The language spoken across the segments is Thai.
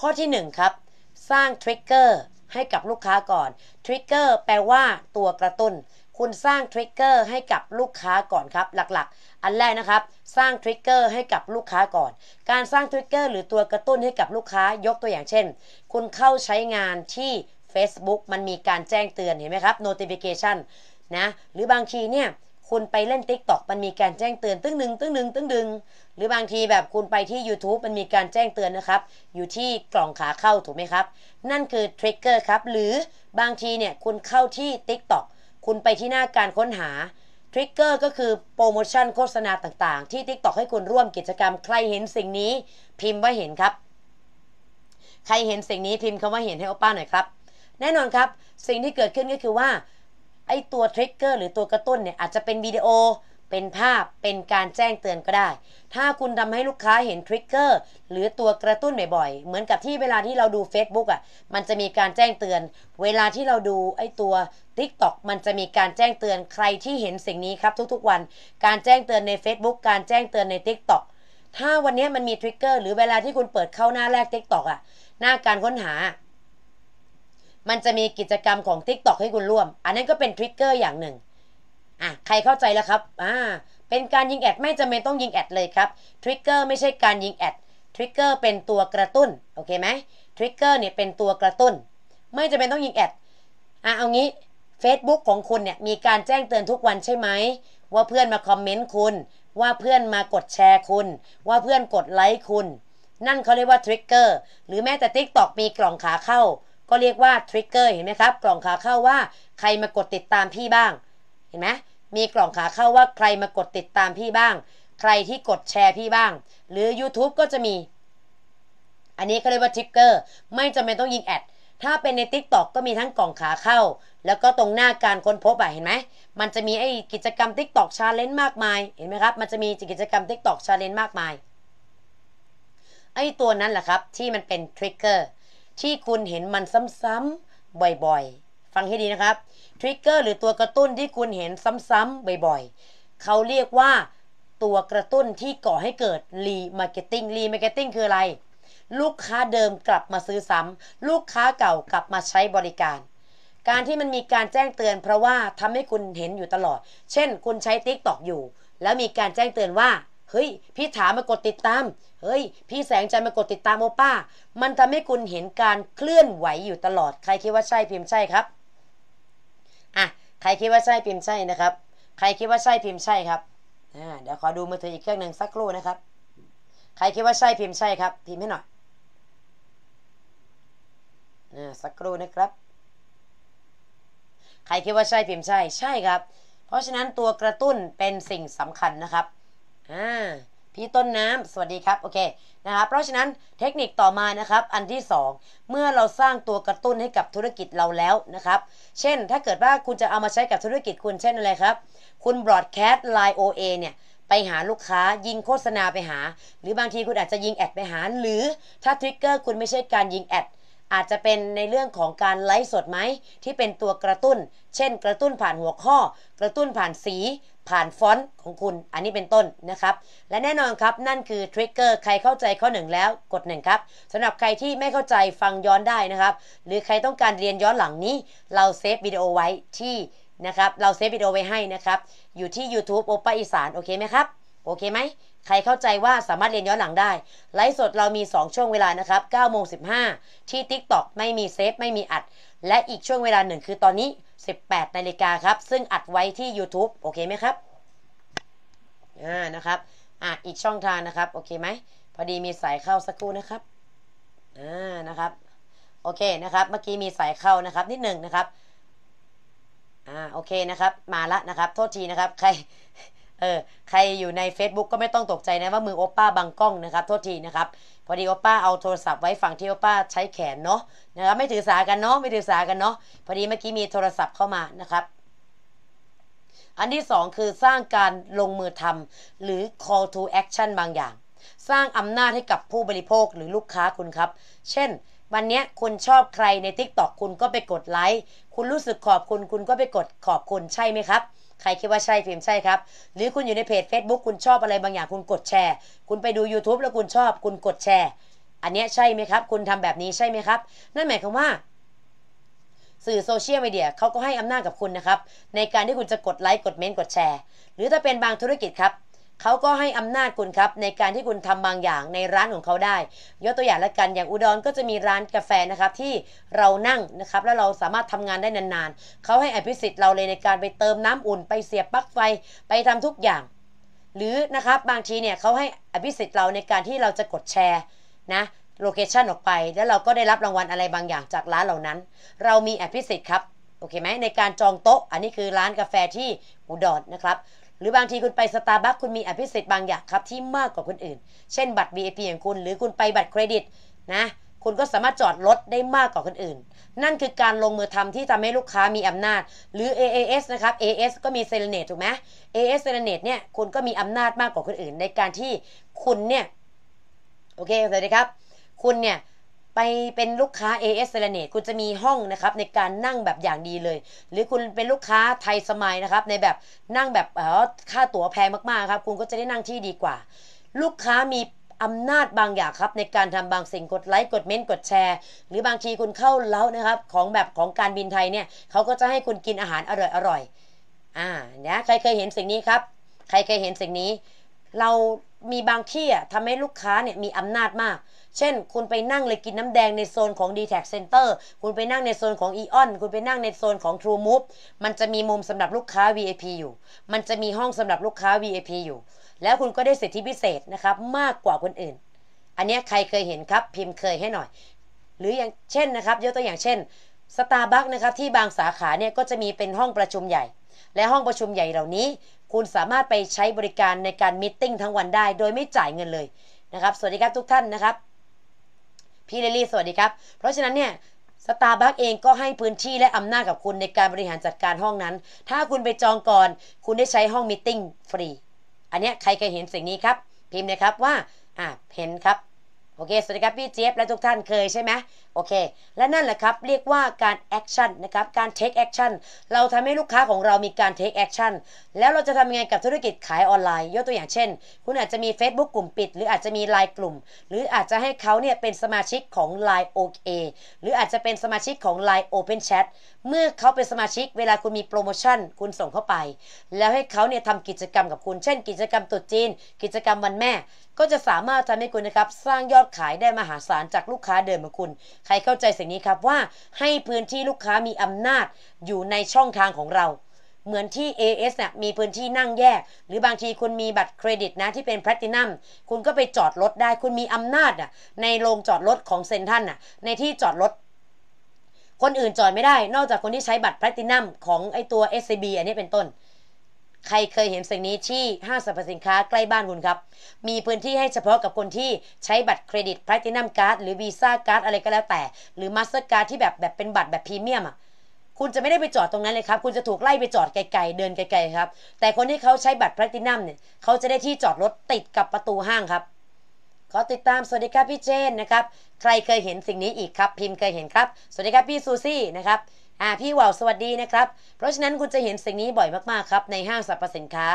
ข้อที่1ครับสร้างทริกเกอร์ให้กับลูกค้าก่อนทริกเกอร์แปลว่าตัวกระตุ้น คุณสร้าง ทริกเกอร์ให้กับลูกค้าก่อนครับหลักๆ อันแรกนะครับสร้างทริกเกอร์ให้กับลูกค้าก่อน การสร้างทริกเกอร์หรือตัวกระตุ้นให้กับลูกค้ายกตัวอย่างเช่นคุณเข้าใช้งานที่ Facebook มันมีการแจ้งเตือนเห็นไหมครับ notification นะหรือบางทีเนี่ยคุณไปเล่นติกตอกมันมีการแจ้งเตือน ตึ้งหนึ่งตึ้งหนึ่งตึ้งหนึ่งหรือบางทีแบบคุณไปที่ YouTube มันมีการแจ้งเตือนนะครับ อยู่ที่กล่องขาเข้าถูกไหมครับ นั่นคือทริกเกอร์ครับ หรือบางทีเนี่ยคุณเข้าที่ติกตอกคุณไปที่หน้าการค้นหาทริกเกอร์ก็คือโปรโมชั่นโฆษณาต่างๆ ที่ t i กตอกให้คุณร่วมกิจกรรมใครเห็นสิ่งนี้พิมพ์ว่าเห็นครับใครเห็นสิ่งนี้พิมพ์คำว่าเห็นให้ออป้าหน่อยครับแน่นอนครับสิ่งที่เกิดขึ้นก็คือว่าไอตัวทริกเกอร์หรือตัวกระตุ้นเนี่ยอาจจะเป็นวิดีโอ เป็นภาพเป็นการแจ้งเตือนก็ได้ ถ้าคุณทำให้ลูกค้าเห็นทริกเกอร์หรือตัวกระตุ้นบ่อยๆ เหมือนกับที่เวลาที่เราดู Facebook อ่ะ มันจะมีการแจ้งเตือน เวลาที่เราดูไอตัว t ิ k t o k มันจะมีการแจ้งเตือนใครที่เห็นสิ่งนี้ครับทุกๆ วัน การแจ้งเตือนใน Facebook การแจ้งเตือนใน TikTok ถ้าวันนี้มันมีทริกเกอร์หรือเวลาที่คุณเปิดเข้าหน้าแรก TikTok อ่ะหน้าการค้นหามันจะมีกิจกรรมของ TikTok ให้คุณร่วม อันนั้นก็เป็นทริกเกอร์อย่างหนึ่ง อ่ะ ใครเข้าใจแล้วครับ อ่า เป็นการยิงแอดไม่จำเป็นต้องยิงแอดเลยครับทริกเกอร์ไม่ใช่การยิงแอดทริกเกอร์เป็นตัวกระตุ้น โอเคไหมทริกเกอร์เนี่ยเป็นตัวกระตุ้น ไม่จำเป็นต้องยิงแอด อ่ะ เอางี้ Facebook ของคุณเนี่ย มีการแจ้งเตือนทุกวันใช่ไหม ว่าเพื่อนมาคอมเมนต์คุณ ว่าเพื่อนมากดแชร์คุณ ว่าเพื่อนกดไลค์คุณ นั่นเขาเรียกว่าทริกเกอร์ หรือแม้แต่ทิกตอกมีกล่องขาเข้าก็เรียกว่าทริกเกอร์เห็นไหมครับกล่องขาเข้าว่าใครมากดติดตามพี่บ้าง เห็นไหมมีกล่องขาเข้าว่าใครมากดติดตามพี่บ้าง ใครที่กดแชร์พี่บ้าง หรือ YouTube ก็จะมี อันนี้เขาเรียกว่าทริกเกอร์ไม่จำเป็นต้องยิงแอดถ้าเป็นใน t ิ k t o k ก็มีทั้งกล่องขาเข้า แล้วก็ตรงหน้าการค้นพบอ่ะเห็นไหมมันจะมีไอ้กิจกรรม t ิ k t o k Challenge มากมายเห็นไหมครับมันจะมีกิจกรรม t ิ k t o k Challenge มากมายไอ้ตัวนั้นแหละครับที่มันเป็นทริกเกอร์ที่คุณเห็นมันซ้ำๆ บ่อยๆ ฟังให้ดีนะครับ ทริกเกอร์หรือตัวกระตุ้นที่คุณเห็นซ้ำๆ บ่อย ๆ เขาเรียกว่าตัวกระตุ้นที่ก่อให้เกิด รีมาร์เก็ตติ้ง รีมาร์เก็ตติ้งคืออะไร ลูกค้าเดิมกลับมาซื้อซ้ำ ลูกค้าเก่ากลับมาใช้บริการ การที่มันมีการแจ้งเตือน เพราะว่าทำให้คุณเห็นอยู่ตลอด เช่นคุณใช้ิ๊กตอกอยู่ แล้วมีการแจ้งเตือนว่าเฮ้ย พี่ถามมากดติดตาม เฮ้ย พี่แสงใจมากดติดตามโอป้า มันทำให้คุณเห็นการเคลื่อนไหวอยู่ตลอด ใครคิดว่าใช่พิมพ์ใช่ครับ อ่ะ ใครคิดว่าใช่พิมพ์ใช่นะครับ ใครคิดว่าใช่พิมพ์ใช่ครับอ่าเดี๋ยวขอดูมือถืออีกเครื่องหนึ่งสักครู่นะครับ ใครคิดว่าใช่พิมพ์ใช่ครับ พิมพ์ให้หน่อยอ่าสักครู่นะครับ ใครคิดว่าใช่พิมพ์ใช่ ใช่ครับ เพราะฉะนั้นตัวกระตุ้นเป็นสิ่งสำคัญนะครับฮะพี่ต้นน้ำสวัสดีครับโอเคนะครับ เพราะฉะนั้นเทคนิคต่อมานะครับ อันที่ 2 เมื่อเราสร้างตัวกระตุ้นให้กับธุรกิจเราแล้วนะครับ เช่นถ้าเกิดว่าคุณจะเอามาใช้กับธุรกิจคุณเช่นอะไรครับ คุณบล็อตแคสต์ไลโอเอเนี่ย ไปหาลูกค้ายิงโฆษณาไปหา หรือบางทีคุณอาจจะยิงแอดไปหา หรือถ้าทริกเกอร์คุณไม่ใช่การยิงแอดอาจจะเป็นในเรื่องของการไลฟ์สดไหมที่เป็นตัวกระตุ้น เช่น กระตุ้นผ่านหัวข้อ กระตุ้นผ่านสีผ่านฟอนต์ของคุณ อันนี้เป็นต้นนะครับ และแน่นอนครับนั่นคือทริกเกอร์ ใครเข้าใจข้อหนึ่งแล้วกดหนึ่งครับสำหรับใครที่ไม่เข้าใจฟังย้อนได้นะครับ หรือใครต้องการเรียนย้อนหลังนี้ เราเซฟวิดีโอไว้ที่นะครับ เราเซฟวิดีโอไว้ให้นะครับ อยู่ที่ YouTube โอปป้าอีสานโอเคไหมครับ โอเคไหม ใครเข้าใจว่าสามารถเรียนย้อนหลังได้ ไลฟ์สดเรามี 2 ช่วงเวลานะครับ9โมงสิที่ TikTok ไม่มีเซฟไม่มีอัดและอีกช่วงเวลาหนึ่งคือตอนนี้18นาฬิกาครับ ซึ่งอัดไว้ที่ YouTube โอเคไหมครับอ่านะครับอ่ะอีกช่องทางนะครับโอเคไหมพอดีมีสายเข้าสักครู่นะครับอ่านะครับโอเคนะครับ เมื่อกี้มีสายเข้านะครับนิดหนึ่งนะครับอ่าโอเคนะครับมาละนะครับโทษทีนะครับใครเออใครอยู่ใน Facebook ก็ไม่ต้องตกใจนะว่ามือโอป้าบังกล้องนะครับ โทษทีนะครับพอดีโอป้าเอาโทรศัพท์ไว้ฝั่งที่โอป้าใช้แขนเนาะนะครับไม่ถือสากันเนาะไม่ถือสากันเนาะพอดีเมื่อกี้มีโทรศัพท์เข้ามานะครับ อันที่ 2 คือสร้างการลงมือทำหรือ call to action บางอย่าง สร้างอำนาจให้กับผู้บริโภคหรือลูกค้าคุณครับ เช่น วันนี้คุณชอบใครใน t ิ k t o กคุณก็ไปกดไลค์คุณรู้สึกขอบคุณคุณก็ไปกดขอบคุณใช่ไหมครับใครคิดว่าใช่พิมพ์ใช่ครับ หรือคุณอยู่ในเพจ Facebook คุณชอบอะไรบางอย่างคุณกดแชร์ คุณไปดู YouTube แล้วคุณชอบคุณกดแชร์ อันนี้ใช่ไหมครับ คุณทำแบบนี้ใช่ไหมครับ นั่นหมายความว่า สื่อโซเชียลมีเดียเขาก็ให้อำนาจกับคุณนะครับ ในการที่คุณจะกดไลค์กดเมนต์กดแชร์ หรือถ้าเป็นบางธุรกิจครับเขาก็ให้อำนาจคุณครับในการที่คุณทำบางอย่างในร้านของเขาได้ยกตัวอย่างละกันอย่างอุดรก็จะมีร้านกาแฟนะครับที่เรานั่งนะครับแล้วเราสามารถทำงานได้นานๆ เขาให้อภิสิทธิ์เราเลยในการไปเติมน้ำอุ่นไปเสียบปลั๊กไฟไปทำทุกอย่าง หรือนะครับบางทีเนี่ยเขาให้อภิสิทธิ์เราในการที่เราจะกดแชร์นะโลเคชันออกไปแล้วเราก็ได้รับรางวัลอะไรบางอย่างจากร้านเหล่านั้น เรามีอภิสิทธิ์ครับ โอเคไหมในการจองโต๊ะ อันนี้คือร้านกาแฟที่อุดรนนะครับหรือบางทีคุณไปสตาร์บัคคุณมีอภิสิทธิ์บางอย่างครับ ที่มากกว่าคนอื่น เช่นบัตร VIP ของคุณ หรือคุณไปบัตรเครดิตนะคุณก็สามารถจอดรถได้มากกว่าคนอื่นนั่นคือการลงมือทำที่ทำให้ลูกค้ามีอำนาจ หรือ AAS นะครับ AS ก็มีเซเลเนตถูกไหม AS เซเลเนตเนี่ยคุณก็มีอำนาจมากกว่าคนอื่นในการที่คุณเนี่ยโอเคสวัสดีครับ คุณเนี่ยไปเป็นลูกค้า AS เอสเซเนตคุณจะมีห้องนะครับในการนั่งแบบอย่างดีเลย หรือคุณเป็นลูกค้าไทยสมัยนะครับในแบบนั่งแบบเออค่าตั๋วแพงมากๆครับ คุณก็จะได้นั่งที่ดีกว่า ลูกค้ามีอำนาจบางอย่างครับ ในการทำบางสิ่งกดไลค์กดเม้นต์กดแชร์ หรือบางทีคุณเข้าเล้านะครับ ของแบบของการบินไทยเนี่ยเขาก็จะให้คุณกินอาหารอร่อยอร่อยอ่านยใครเคยเห็นสิ่งนี้ครับ ใครเคยเห็นสิ่งนี้ เรามีบางที่อ่ะทำให้ลูกค้าเนี่ยมีอำนาจมากเช่นคุณไปนั่งเลยกินน้ำแดงในโซนของ d t แท็กเซ็นเตอร์คุณไปนั่งในโซนของ e ออนคุณไปนั่งในโซนของ True Move มันจะมีมุมสำหรับลูกค้า VIP อยู่ มันจะมีห้องสำหรับลูกค้า VIP อยู่แล้วคุณก็ได้สิทธิพิเศษนะครับมากกว่าคนอื่นอันนี้ใครเคยเห็นครับพิมพ์เคยให้หน่อยหรืออย่างเช่นนะครับยกตัวอย่างเช่นสตาร์บัคนะครับที่บางสาขาเนี่ยก็จะมีเป็นห้องประชุมใหญ่และห้องประชุมใหญ่เหล่านี้คุณสามารถไปใช้บริการในการมิ팅ทั้งวันได้โดยไม่จ่ายเงินเลยนะครับสวัสดีครับทุกท่านนะครับพี่เลลี่สวัสดีครับเพราะฉะนั้นเนี่ยสตาร์บัคเองก็ให้พื้นที่และอำนาจกับคุณในการบริหารจัดการห้องนั้นถ้าคุณไปจองก่อนคุณได้ใช้ห้องมิ팅ฟรีอันเนี้ยใครเคยเห็นสิ่งนี้ครับพิมพ์นะครับว่าอ่าเห็นครับโอเคสวัสดีครับพี่เจฟและทุกท่านเคยใช่ไหมโอเคและนั่นแหละครับเรียกว่าการแอคชั่นนะครับการเทคแอคชั่นเราทำให้ลูกค้าของเรามีการเทคแอคชั่นแล้วเราจะทำยังไงกับธุรกิจขายออนไลน์ยกตัวอย่างเช่น คุณอาจจะมี Facebook กลุ่มปิด หรืออาจจะมีไลน์กลุ่ม หรืออาจจะให้เขาเนี่ยเป็นสมาชิกของ Line OK หรืออาจจะเป็นสมาชิกของ Line Open Chat เมื่อเขาเป็นสมาชิกเวลาคุณมีโปรโมชั่น คุณส่งเข้าไป แล้วให้เขาเนี่ยทำกิจกรรมกับคุณเช่นกิจกรรมตุ๊จีน กิจกรรมวันแม่ ก็จะสามารถทำให้คุณนะครับสร้างยอดขายได้มหาศาลจากลูกค้าเดิมของคุณใครเข้าใจสิ่งนี้ครับว่าให้พื้นที่ลูกค้ามีอำนาจอยู่ในช่องทางของเรา เหมือนที่ AS นะ่ยมีพื้นที่นั่งแยก หรือบางทีคุณมีบัตรเครดิตนะที่เป็นแพลตินัม คุณก็ไปจอดรถได้คุณมีอำนาจนะ่ะในโรงจอดรถของเซนทันน่ะในที่จอดรถคนอื่นจอดไม่ได้นอกจากคนที่ใช้บัตรแพลตินัมของไอตัว SCB อันนี้เป็นต้นใครเคยเห็นสิ่งนี้ที่ห้างสรรพสินค้าใกล้บ้านคุณครับ มีพื้นที่ให้เฉพาะกับคนที่ใช้บัตรเครดิตพลาตินัมการ์ดหรือวีซ่าการ์ดอะไรก็แล้วแต่ หรือมาสเตอร์การ์ดที่แบบแบบเป็นบัตรแบบพรีเมียมอ่ะคุณจะไม่ได้ไปจอดตรงนั้นเลยครับ คุณจะถูกไล่ไปจอดไกล ๆ เดินไกลๆครับแต่คนที่เขาใช้บัตรพลตินัมเนี่ยเขาจะได้ที่จอดรถติดกับประตูห้างครับ ขอติดตามสวัสดีครับพี่เจนนะครับใครเคยเห็นสิ่งนี้อีกครับ พิมพ์เคยเห็นครับสวัสดีครับพี่ซูซี่นะครับอ่าพี่ว่าวสวัสดีนะครับ เพราะฉะนั้นคุณจะเห็นสิ่งนี้บ่อยมาก ๆครับ ในห้างสรรพสินค้า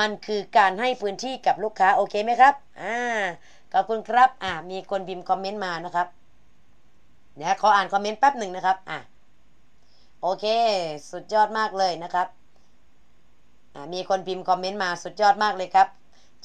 มันคือการให้พื้นที่กับลูกค้าโอเคไหมครับอ่าขอบคุณครับอ่ามีคนพิมพ์คอมเมนต์มานะครับเดี๋ยวขออ่านคอมเมนต์แป๊บหนึ่งนะครับอ่าโอเค สุดยอดมากเลยนะครับอ่ามีคนพิมพ์คอมเมนต์มาสุดยอดมากเลยครับ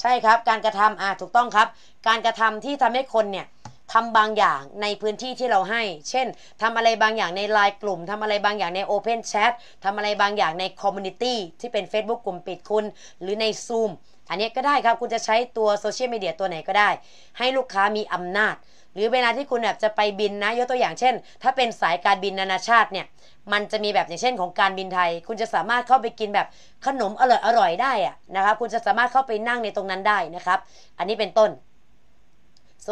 ใช่ครับการกระทำอ่าถูกต้องครับการกระทำที่ทำให้คนเนี่ยทำบางอย่างในพื้นที่ที่เราให้ เช่น ทำอะไรบางอย่างในไลน์กลุ่ม ทำอะไรบางอย่างใน Open Chat ทำอะไรบางอย่างในคอมมูนิตี้ที่เป็น Facebook กลุ่มปิดคุณ หรือใน Zoom อันนี้ก็ได้ครับ คุณจะใช้ตัวโซเชียลมีเดียตัวไหนก็ได้ ให้ลูกค้ามีอำนาจ หรือเวลาที่คุณแบบจะไปบินนะ ยกตัวอย่างเช่น ถ้าเป็นสายการบินนานาชาติเนี่ย มันจะมีแบบอย่างเช่นของการบินไทย คุณจะสามารถเข้าไปกินแบบขนมอร่อยๆได้อะนะครับ คุณจะสามารถเข้าไปนั่งในตรงนั้นได้นะครับ อันนี้เป็นต้น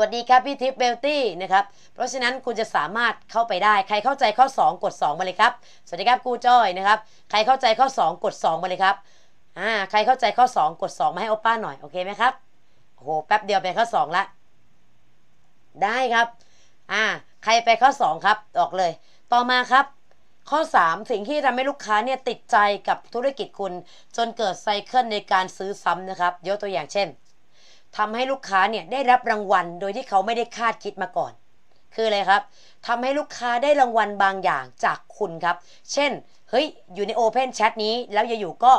วัสดีครับ พี่ทิพย์เบลตี้นะครับเพราะฉะนั้นคุณจะสามารถเข้าไปได้ ใครเข้าใจข้อ 2 กด2มาเลยครับ สวัสดีครับครูจ้อยนะครับ ใครเข้าใจข้อ 2 กด2มาเลยครับอ่าใครเข้าใจข้อ 2 กด2มาให้อป้าหน่อยโอเคไหมครับโอ้โหแป๊บเดียวไปข้อ 2ละได้ครับอ่าใครไปข้อ2ครับออกเลย ต่อมาครับ ข้อ3สิ่งที่ทำให้ลูกค้าเนี่ยติดใจกับธุรกิจคุณจนเกิดไซเคิลในการซื้อซ้ำนะครับยกตัวอย่างเช่นทำให้ลูกค้าเนี่ยได้รับรางวัลโดยที่เขาไม่ได้คาดคิดมาก่อน คืออะไรครับทำให้ลูกค้าได้รางวัลบางอย่างจากคุณครับ เช่น เฮ้ย อยู่ใน Open Chat นี้ แล้วอยู่ก็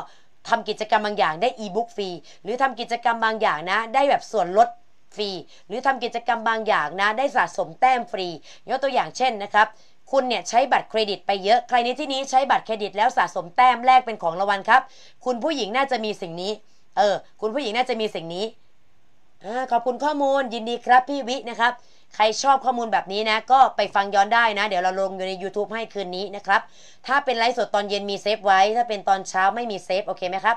ทำกิจกรรมบางอย่างได้อีบุ๊กฟรี หรือทำกิจกรรมบางอย่างนะ ได้แบบส่วนลดฟรี หรือทำกิจกรรมบางอย่างนะ ได้สะสมแต้มฟรี ยกตัวอย่างเช่นนะครับ คุณเนี่ยใช้บัตรเครดิตไปเยอะ ใครในที่นี้ใช้บัตรเครดิตแล้วสะสมแต้มแลกเป็นของรางวัลครับ คุณผู้หญิงน่าจะมีสิ่งนี้ เออ คุณผู้หญิงน่าจะมีสิ่งนี้ขอบคุณข้อมูลยินดีครับพี่วินะครับใครชอบข้อมูลแบบนี้นะก็ไปฟังย้อนได้นะ เดี๋ยวเราลงอยู่ใน YouTube ให้คืนนี้นะครับ ถ้าเป็นไลฟ์สดตอนเย็นมีเซฟไว้ ถ้าเป็นตอนเช้าไม่มีเซฟ โอเคไหมครับ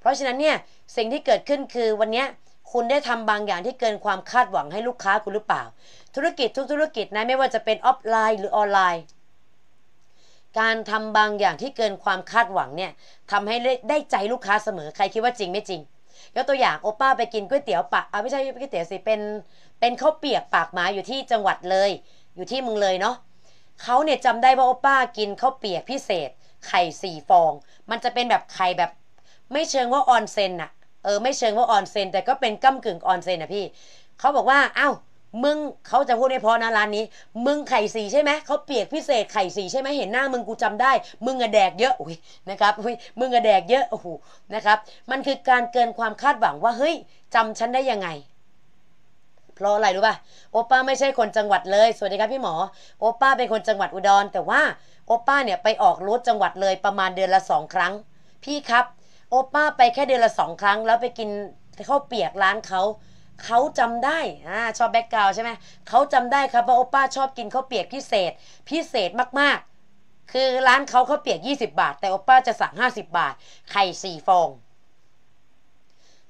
เพราะฉะนั้นเนี่ย สิ่งที่เกิดขึ้นคือวันนี้คุณได้ทำบางอย่างที่เกินความคาดหวังให้ลูกค้าคุณหรือเปล่า ธุรกิจทุกธุรกิจนะไม่ว่าจะเป็นออฟไลน์หรือออนไลน์ การทำบางอย่างที่เกินความคาดหวังเนี่ยทำให้ได้ใจลูกค้าเสมอ ใครคิดว่าจริงไม่จริงยกตัวอย่างโอป้าไปกินก๋วยเตี๋ยวปาก เอาไม่ใช่ก๋วยเตี๋ยวสิ เป็นเป็นข้าวเปียกปากหมาอยู่ที่จังหวัดเลย อยู่ที่มึงเลยเนาะเขาเนี่ยจำได้ว่าโอป้ากินข้าวเปียกพิเศษ ไข่สี่ฟอง มันจะเป็นแบบ ไข่แบบ ไม่เชิงว่าออนเซนอะเออ ไม่เชิงว่าออนเซน แต่ก็เป็นก้ากึ่งออนเซนอะพี่ เขาบอกว่า เอา้ามึงเขาจะพูดไม้พอนะร้านนี้ มึงไข่สีใช่ไหมเขาเปียกพิเศษไข่สีใช่ไหมเห็นหน้า มึงกูจำได้ มึงอะแดกเยอะอุ้ยนะครับอ้ยมึงอะแดกเยอะโอ้โหนะครับ มันคือการเกินความคาดหวังว่าเฮ้ย จำฉันได้ยังไง เพราะอะไรรู้ป่ะโอป้าไม่ใช่คนจังหวัดเลยสวัสดีครับพี่หมอ โอป้าเป็นคนจังหวัดอุดร แต่ว่าโอป้าเนี่ยไปออกรถจังหวัดเลยประมาณเดือนละสองครั้ง พี่ครับ โอป้าไปแค่เดือนละสองครั้ง แล้วไปกินข้าวเปียกร้านเขาเขาจำได้อ่าชอบแบ็กกราวใช่ไหมเขาจำได้ครับ ว่าโอป้าชอบกินข้าวเปียกพิเศษ พิเศษมากๆ คือร้านเขาข้าวเปียก20 บาท แต่โอป้าจะสั่ง50 บาทไข่สี่ฟอง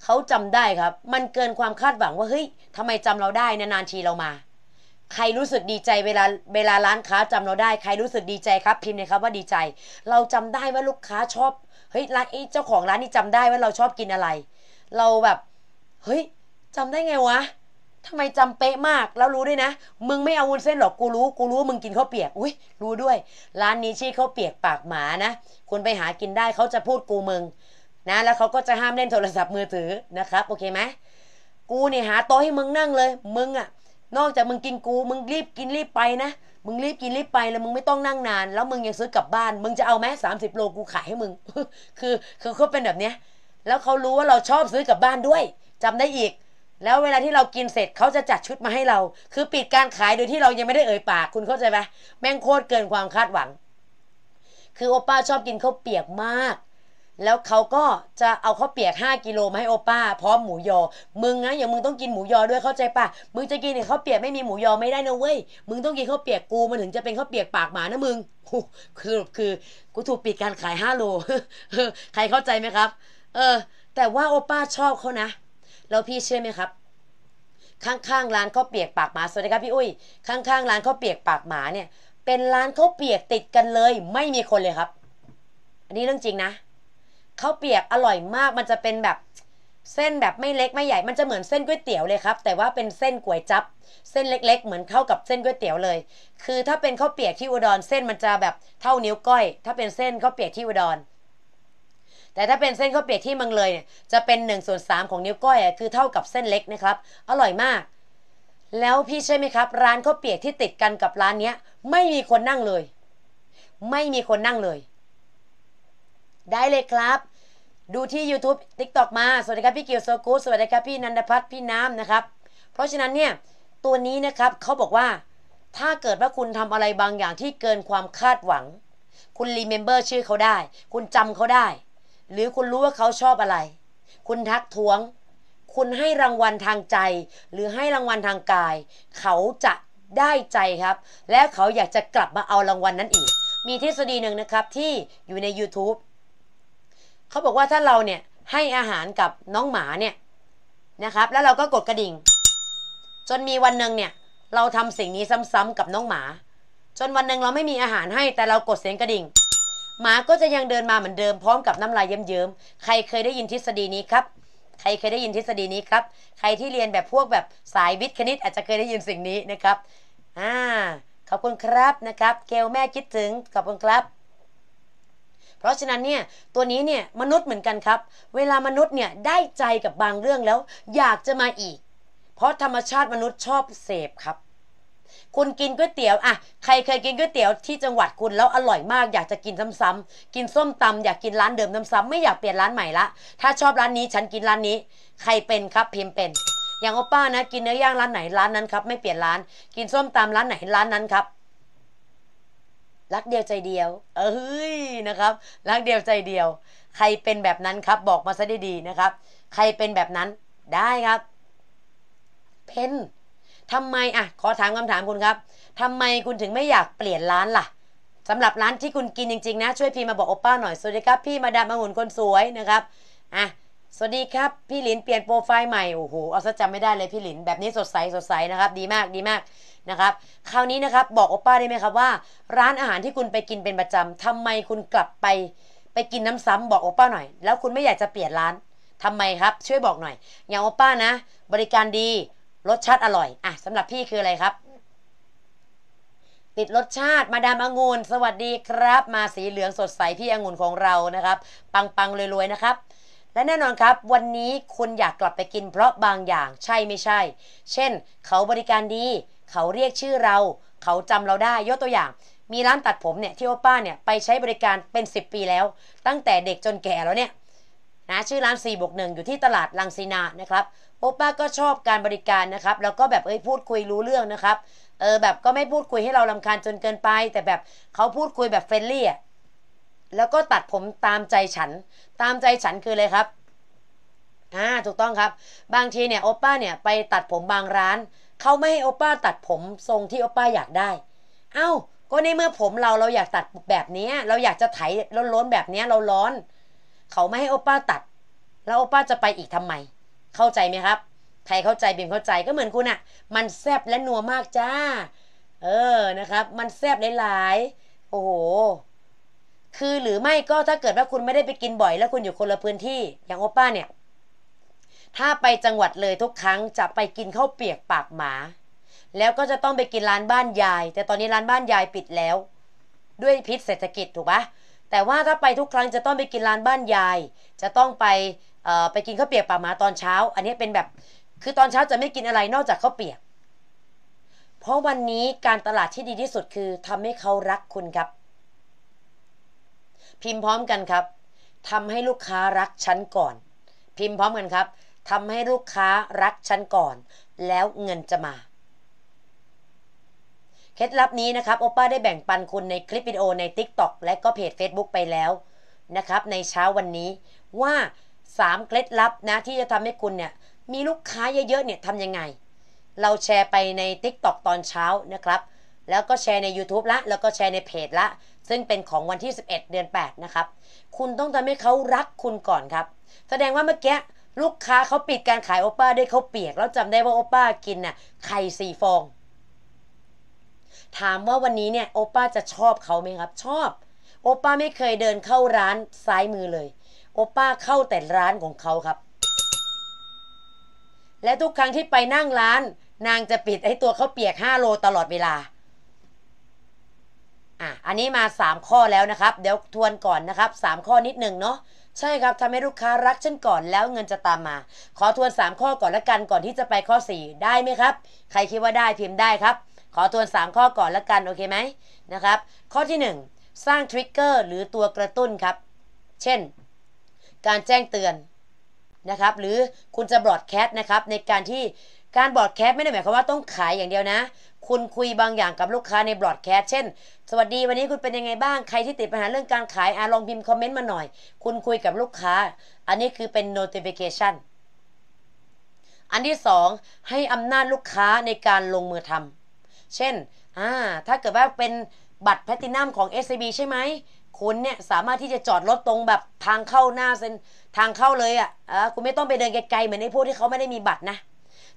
เขาจำได้ครับ มันเกินความคาดหวังว่าเฮ้ยทำไมจำเราได้นานทีเรามา ใครรู้สึกดีใจเวลาเวลาร้านค้าจำเราได้ ใครรู้สึกดีใจครับพิมพ์เลยครับ ว่าดีใจ เราจำได้ว่าลูกค้าชอบเฮ้ย ร้านเจ้าของร้านนี่จำได้ว่าเราชอบกินอะไร เราแบบ เฮ้ยจำได้ไงวะทำไมจำเป๊ะมาก แล้วรู้ด้วยนะ มึงไม่เอาวุ้นเส้นหรอก กูรู้ กูรู้ว่ามึงกินข้าวเปียก อุ้ยรู้ด้วย ร้านนี้ชื่อข้าวเปียกปากหมานะ คุณไปหากินได้เขาจะพูดกูมึง นะ แล้วเขาก็จะห้ามเล่นโทรศัพท์มือถือนะครับ โอเคไหมกูเนี่ยหาโต๊ะให้มึงนั่งเลย มึงอะนอกจากมึงกินกู มึงรีบกินรีบไปนะ มึงรีบกินรีบไปแล้ว มึงไม่ต้องนั่งนาน แล้วมึงยังซื้อกลับบ้าน มึงจะเอาไหมสามสิบโล กูขายให้มึง คือคือเขาเป็นแบบเนี้ย แล้วเขารู้ว่าเราชอบซื้อกลับบ้านด้วย จำได้อีกแล้วเวลาที่เรากินเสร็จเขาจะจัดชุดมาให้เรา คือปิดการขายโดยที่เรายังไม่ได้เอ่ยปากคุณเข้าใจไหมแม่งโคตรเกินความคาดหวัง คือโอป้าชอบกินข้าวเปียกมาก แล้วเขาก็จะเอาข้าวเปียก5กิโลมาให้โอป้าพร้อมหมูยอมึงนะอย่างมึงต้องกินหมูยอด้วยเข้าใจปะมึงจะกินเนข้าวเปียกไม่มีหมูยอไม่ได้นะเว้ยมึงต้องกินข้าวเปียกกูมันถึงจะเป็นข้าวเปียกปากหมานะมึงคือคือกูถูกปิดการขาย5โลใครเข้าใจไหมครับ เออ แต่ว่าโอป้าชอบเขานะแล้วพี่เชื่อไหมครับข้างๆร้านข้าวเปียกปากหมาสวัสดีครับพี่อุ้ยข้างๆร้านข้าวเปียกปากหมาเนี่ย เป็นร้านข้าวเปียกติดกันเลย ไม่มีคนเลยครับ อันนี้เรื่องจริงนะข้าวเปียกอร่อยมากมันจะเป็นแบบเส้นแบบไม่เล็ก ไม่ใหญ่มันจะเหมือนเส้นก๋วยเตี๋ยวเลยครับ แต่ว่าเป็นเส้นก๋วยจับเส้นเล็กๆ เหมือนเข้ากับเส้นก๋วยเตี๋ยวเลย คือถ้าเป็นข้าวเปียกที่อุดรเส้นมันจะแบบเท่านิ้วก้อย ถ้าเป็นเส้นข้าวเปียกที่อุดรแต่ถ้าเป็นเส้นข้าวเปียกที่มังเลยเนี่ยจะเป็น1ส่วน3ของนิ้วก้อยคือเท่ากับเส้นเล็กนะครับอร่อยมาก แล้วพี่ใช่ไหมครับ ร้านข้าวเปียกที่ติดกันกับร้านเนี้ย ไม่มีคนนั่งเลย ไม่มีคนนั่งเลย ได้เลยครับดูที่ YouTube TikTok มา สวัสดีครับพี่กิวโซกูสวัสดีครับพี่นันทพัฒน์พี่น้ำนะครับ เพราะฉะนั้นเนี่ยตัวนี้นะครับเขาบอกว่าถ้าเกิดว่าคุณทำอะไรบางอย่างที่เกินความคาดหวัง คุณรีเมมเบอร์ชื่อเขาได้ คุณจำเขาได้หรือคุณรู้ว่าเขาชอบอะไร คุณทักท้วง คุณให้รางวัลทางใจ หรือให้รางวัลทางกาย เขาจะได้ใจครับ และเขาอยากจะกลับมาเอารางวัลนนั้นอีก มีทฤษฎีหนึ่งนะครับที่อยู่ใน YouTube เขาบอกว่าถ้าเราเนี่ยให้อาหารกับน้องหมาเนี่ยนะครับ แล้วเราก็กดกระดิ่ง จนมีวันหนึ่งเนี่ยเราทำสิ่งนี้ซ้ำๆกับน้องหมา จนวันหนึ่งเราไม่มีอาหารให้แต่เรากดเสียงกระดิ่งหมาก็จะยังเดินมาเหมือนเดิมพร้อมกับน้ำลายเยิ้มๆ ใครเคยได้ยินทฤษฎีนี้ครับ ใครเคยได้ยินทฤษฎีนี้ครับ ใครที่เรียนแบบพวกแบบสายวิทย์คณิตอาจจะเคยได้ยินสิ่งนี้นะครับ อ่า ขอบคุณครับนะครับ เกลแม่คิดถึงขอบคุณครับ เพราะฉะนั้นเนี่ย ตัวนี้เนี่ยมนุษย์เหมือนกันครับ เวลามนุษย์เนี่ยได้ใจกับบางเรื่องแล้ว อยากจะมาอีก เพราะธรรมชาติมนุษย์ชอบเสพครับคุณกินก๋วยเตี๋ยวอะใครเคยกินก๋วยเตี๋ยวที่จังหวัดคุณแล้วอร่อยมาก อยากจะกินซ้ำๆกินส้มตำอยากกินร้านเดิมซ้ำๆไม่อยากเปลี่ยนร้านใหม่ละถ้าชอบร้านนี้ฉันกินร้านนี้ ใครเป็นครับพิมพ์เป็น อย่างอป้านะ กินเนื้อย่างร้านไหนร้านนั้นครับไม่เปลี่ยนร้าน กินส้มตำร้านไหนร้านนั้นครับ รักเดียวใจเดียว เอ้ยนะครับรักเดียวใจเดียว ใครเป็นแบบนั้นครับ บอกมาซะดี ๆ นะครับ ใครเป็นแบบนั้นได้ครับ เพนทำไมอ่ะขอถามคำถามคุณครับทำไมคุณถึงไม่อยากเปลี่ยนร้านล่ะสำหรับร้านที่คุณกินจริงๆนะช่วยพี่มาบอกโอป้าหน่อย สวัสดีครับพี่ มาดามองุ่นคน สวย นะครับอ่ะสวัสดีครับพี่หลิน เปลี่ยน โปรไฟล์ใหม่โอ้โหเอาซะจำไม่ได้เลยพี่หลิน แบบนี้สดใสสดใสนะครับ ดีมากดีมากนะครับ คราวนี้นะครับบอกโอป้าได้ไหมครับว่า ร้านอาหารที่คุณไปกินเป็นประจำทำไมคุณกลับไปไปกินน้ำซ้ำบอกโอป้าหน่อย แล้วคุณไม่อยากจะเปลี่ยนร้านทำไมครับ ช่วยบอกหน่อยอย่างโอป้านะบริการดีรสชาติอร่อย อ่ะสำหรับพี่คือ อะไรครับ ติดรสชาติมาดามองุ่นสวัสดีครับ มาสีเหลืองสดใสพี่องุ่นของเรานะครับ ปังปังรวยๆนะครับ และแน่นอนครับ วันนี้คุณอยากกลับไปกินเพราะบางอย่างใช่ไม่ใช่ เช่น เขาบริการดี เขาเรียกชื่อเรา เขาจำเราได้ยกตัวอย่าง มีร้านตัดผมเนี่ยที่ว่าป้าเนี่ยไปใช้บริการเป็น 10 ปีแล้ว ตั้งแต่เด็กจนแก่แล้วเนี่ยนะชื่อร้าน4บวกหอยู่ที่ตลาดลังสีนานะครับโอป้าก็ชอบการบริการนะครับแล้วก็แบบเอ้ยพูดคุยรู้เรื่องนะครับเออแบบก็ไม่พูดคุยให้เราลำคาญจนเกินไป แต่แบบเขาพูดคุยแบบเฟรนลี่แล้วก็ตัดผมตามใจฉัน ตามใจฉันคืออะไรครับ อ่าถูกต้องครับ บางทีเนี่ยโอป้าเนี่ยไปตัดผมบางร้าน เขาไม่ให้โอป้าตัดผมทรงที่โอป้าอยากได้ เอา้า ก็ในเมื่อผมเราเราอยากตัดแบบนี้เราอยากจะไถล้นๆแบบนี้เราร้อนเขาไม่ให้โอป้าตัด แล้วโอป้าจะไปอีกทำไม เข้าใจไหมครับใครเข้าใจบิมเข้าใจก็เหมือนคุณอะมันแซบและนัวมากจ้า เออนะครับ มันแซบหลายๆโอ้โหคือหรือไม่ก็ถ้าเกิดว่าคุณไม่ได้ไปกินบ่อย แล้วคุณอยู่คนละพื้นที่ อย่างโอป้าเนี่ย ถ้าไปจังหวัดเลยทุกครั้งจะไปกินข้าวเปียกปากหมา แล้วก็จะต้องไปกินร้านบ้านยาย แต่ตอนนี้ร้านบ้านยายปิดแล้ว ด้วยพิษเศรษฐกิจถูกปะแต่ว่าถ้าไปทุกครั้งจะต้องไปกินร้านบ้านยาย จะต้องไปไปกินข้าวเปียกป่ามาตอนเช้า อันนี้เป็นแบบคือตอนเช้าจะไม่กินอะไรนอกจากข้าวเปียก เพราะวันนี้การตลาดที่ดีที่สุดคือทำให้เขารักคุณครับ พิมพ์พร้อมกันครับทำให้ลูกค้ารักฉันก่อน พิมพ์พร้อมกันครับทำให้ลูกค้ารักฉันก่อน แล้วเงินจะมาเคล็ดลับนี้นะครับโอป้าได้แบ่งปันคุณในคลิปวิดีโอใน TikTok และก็เพจ Facebook ไปแล้วนะครับในเช้าวันนี้ว่า 3 เคล็ดลับนะที่จะทำให้คุณเนี่ย มีลูกค้าเยอะๆเนี่ยทำยังไง เราแชร์ไปใน TikTok ตอนเช้านะครับ แล้วก็แชร์ใน YouTube ละ แล้วก็แชร์ในเพจละซึ่งเป็นของวันที่ 11 เดือน8นะครับคุณต้องทำให้เขารักคุณก่อนครับแสดงว่าเมื่อกี้ลูกค้าเขาปิดการขายโอป้าด้วยเขาเปียกแล้วจำได้ว่าโอป้ากินน่ะไข่สี่ฟองถามว่าวันนี้เนี่ยโอป้าจะชอบเขาไหมครับชอบโอป้าไม่เคยเดินเข้าร้านซ้ายมือเลยโอป้าเข้าแต่ร้านของเขาครับและทุกครั้งที่ไปนั่งร้าน นางจะปิดให้ตัวเขาเปียก 5 โลตลอดเวลาอ่ะอันนี้มา 3 ข้อแล้วนะครับ เดี๋ยวทวนก่อนนะครับ3ข้อนิดหนึ่งเนาะใช่ครับทำให้ลูกค้ารักฉันก่อนแล้วเงินจะตามมา ขอทวน 3 ข้อก่อนละกันก่อนที่จะไปข้อ 4 ได้ไหมครับ ใครคิดว่าได้พิมพ์ได้ครับขอทวน 3 ข้อก่อนละกัน โอเคไหมนะครับ ข้อที่ 1 สร้างทริกเกอร์หรือตัวกระตุ้นครับ เช่น การแจ้งเตือน นะครับ หรือคุณจะบอดแคสต์นะครับ ในการที่การบอดแคสต์ไม่ได้หมายความว่าต้องขายอย่างเดียวนะ คุณคุยบางอย่างกับลูกค้าในบอดแคสต์เช่น สวัสดีวันนี้คุณเป็นยังไงบ้างใครที่ติดปัญหาเรื่องการขายอาลองพิมพ์คอมเมนต์มาหน่อย คุณคุยกับลูกค้า อันนี้คือเป็น notification อันที่ 2 ให้อำนาจลูกค้าในการลงมือทำเช่นอ่าถ้าเกิดว่าเป็นบัตรแพลตินัมของ s อ b ใช่ไหมคุณเนี่ยสามารถที่จะจอดรถตรงแบบทางเข้าหน้าเซนทางเข้าเลยอะอ่ะคุณไม่ต้องไปเดินไกลๆเหมือนไอ้พวกที่เขาไม่ได้มีบัตรนะ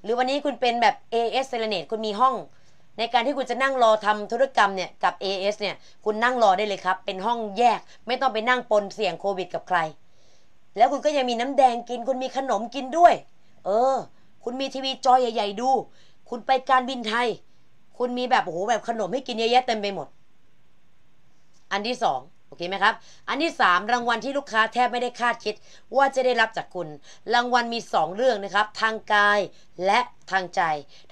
หรือวันนี้คุณเป็นแบบ AS เ e l เ n a t e คุณมีห้อง ในการที่คุณจะนั่งรอทำธุรกรรมเนี่ย กับ AS เนี่ยคุณนั่งรอได้เลยครับ เป็นห้องแยก ไม่ต้องไปนั่งปนเสี่ยงโควิดกับใคร แล้วคุณก็ยังมีน้ำแดงกินคุณมีขนมกินด้วย เออ คุณมีทีวีจอใหญ่ๆ ดู คุณไปการบินไทยคุณมีแบบโอ้โหแบบขนมให้กินเยอะแยะเต็มไปหมด อันที่สองโอเคไหมครับ อันที่สามรางวัลที่ลูกค้าแทบไม่ได้คาดคิด ว่าจะได้รับจากคุณ รางวัลมีสองเรื่องนะครับ ทางกายและทางใจ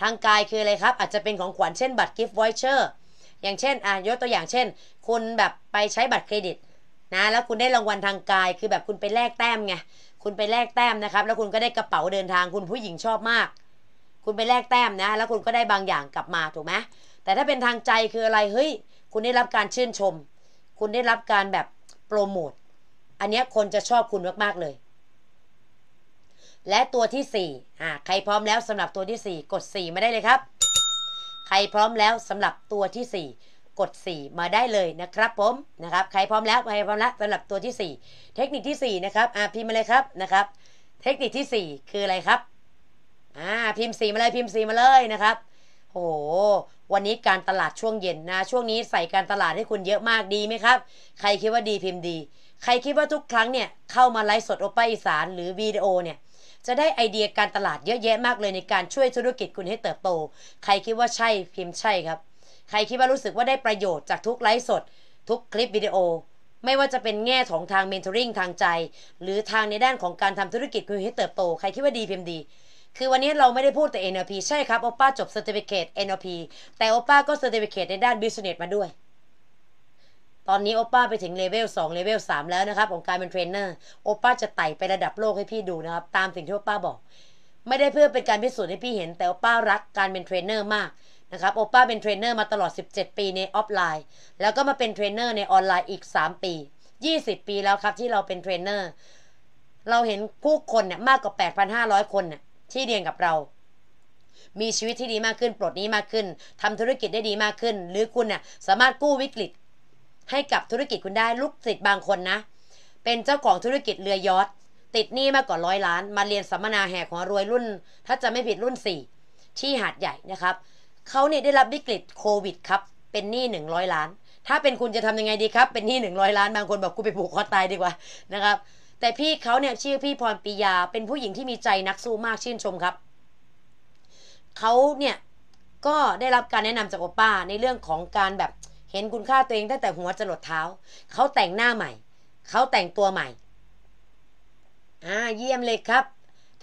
ทางกายคืออะไรครับ อาจจะเป็นของขวัญเช่นบัตรกิฟต์วอยเชอร์อย่างเช่นอ่ะยกตัวอย่างเช่น คุณแบบไปใช้บัตรเครดิตนะแล้วคุณได้รางวัลทางกาย คือแบบคุณไปแลกแต้มไงคุณไปแลกแต้มนะครับ แล้วคุณก็ได้กระเป๋าเดินทางคุณผู้หญิงชอบมากคุณไปแลกแต้มนะ แล้วคุณก็ได้บางอย่างกลับมาถูกไหมแต่ถ้าเป็นทางใจคืออะไรเฮ้ยคุณได้รับการชื่นชม คุณได้รับการแบบโปรโมทอันนี้คนจะชอบคุณมาก ๆ เลย และตัวที่4อ่าใครพร้อมแล้วสำหรับตัวที่4กด 4 มาได้เลยครับ ใครพร้อมแล้วสำหรับตัวที่4กด4มาได้เลยนะครับผมนะครับ ใครพร้อมแล้วใครพร้อมแล้วสำหรับตัวที่4เทคนิคที่4นะครับอ่าพิมพ์มาเลยครับนะครับ เทคนิคที่4คืออะไรครับอ่าพิมพ์สีมาเลยพิมพ์สีมาเลยนะครับ โห วันนี้การตลาดช่วงเย็นนะช่วงนี้ใส่การตลาดให้คุณเยอะมากดีไหมครับ ใครคิดว่าดีพิมพ์ดี ใครคิดว่าทุกครั้งเนี่ยเข้ามาไลฟ์สดโอป้าอีสานหรือวิดีโอเนี่ยจะได้ไอเดียการตลาดเยอะแยะมากเลยในการช่วยธุรกิจคุณให้เติบโต ใครคิดว่าใช่พิมพ์ใช่ครับ ใครคิดว่ารู้สึกว่าได้ประโยชน์จากทุกไลฟ์สด ทุกคลิปวิดีโอ ไม่ว่าจะเป็นแง่ของทางเมนเทอริงทางใจ หรือทางในด้านของการทำธุรกิจคุณให้เติบโต ใครคิดว่าดีพิมพ์ดีคือวันนี้เราไม่ได้พูดแต่ NLP ใช่ครับโอป้าจบ Certificate NLP แต่โอป้าก็ Certificate ในด้าน Business มาด้วย ตอนนี้โอป้าไปถึงเลเวล2เลเวล3แล้วนะครับของการเป็นเทรนเนอร์โอป้าจะไต่ไประดับโลกให้พี่ดูนะครับ ตามสิ่งที่โอป้าบอก ไม่ได้เพื่อเป็นการพิสูจน์ให้พี่เห็นแต่โอป้ารักการเป็นเทรนเนอร์มากนะครับโอป้าเป็นเทรนเนอร์มาตลอด 17 ปีในออฟไลน์ แล้วก็มาเป็นเทรนเนอร์ในออนไลน์อีก 3 ปี 20 ปีแล้วครับที่เราเป็นเทรนเนอร์ เราเห็นผู้คนเนี่ยมากกว่า 8,500 คนเนี่ยที่เรียนกับเรา มีชีวิตที่ดีมากขึ้น ปลดนี้มากขึ้น ทำธุรกิจได้ดีมากขึ้น หรือคุณเนี่ยสามารถกู้วิกฤตให้กับธุรกิจคุณได้ลูกศิษย์บางคนนะ เป็นเจ้าของธุรกิจเรือยอทติดหนี้มากกว่าร้อยล้าน มาเรียนสัมมนาแห่ของรวยรุ่น ถ้าจะไม่ผิดรุ่น4ที่หาดใหญ่นะครับ เขาเนี่ยได้รับวิกฤตโควิด ครับ เป็นหนี้100 ล้าน ถ้าเป็นคุณจะทำยังไงดีครับ เป็นหนี้100ล้านบางคนบอกกูไปผูกคอตายดีกว่านะครับแต่พี่เขาเนี่ยชื่อพี่พรปิยาเป็นผู้หญิงที่มีใจนักสู้มากชื่นชมครับ เขาเนี่ยก็ได้รับการแนะนำจากโอป้า ในเรื่องของการแบบเห็นคุณค่าตัวเองตั้งแต่หัวจรดเท้า เขาแต่งหน้าใหม่เขาแต่งตัวใหม่อ่าเยี่ยมเลยครับ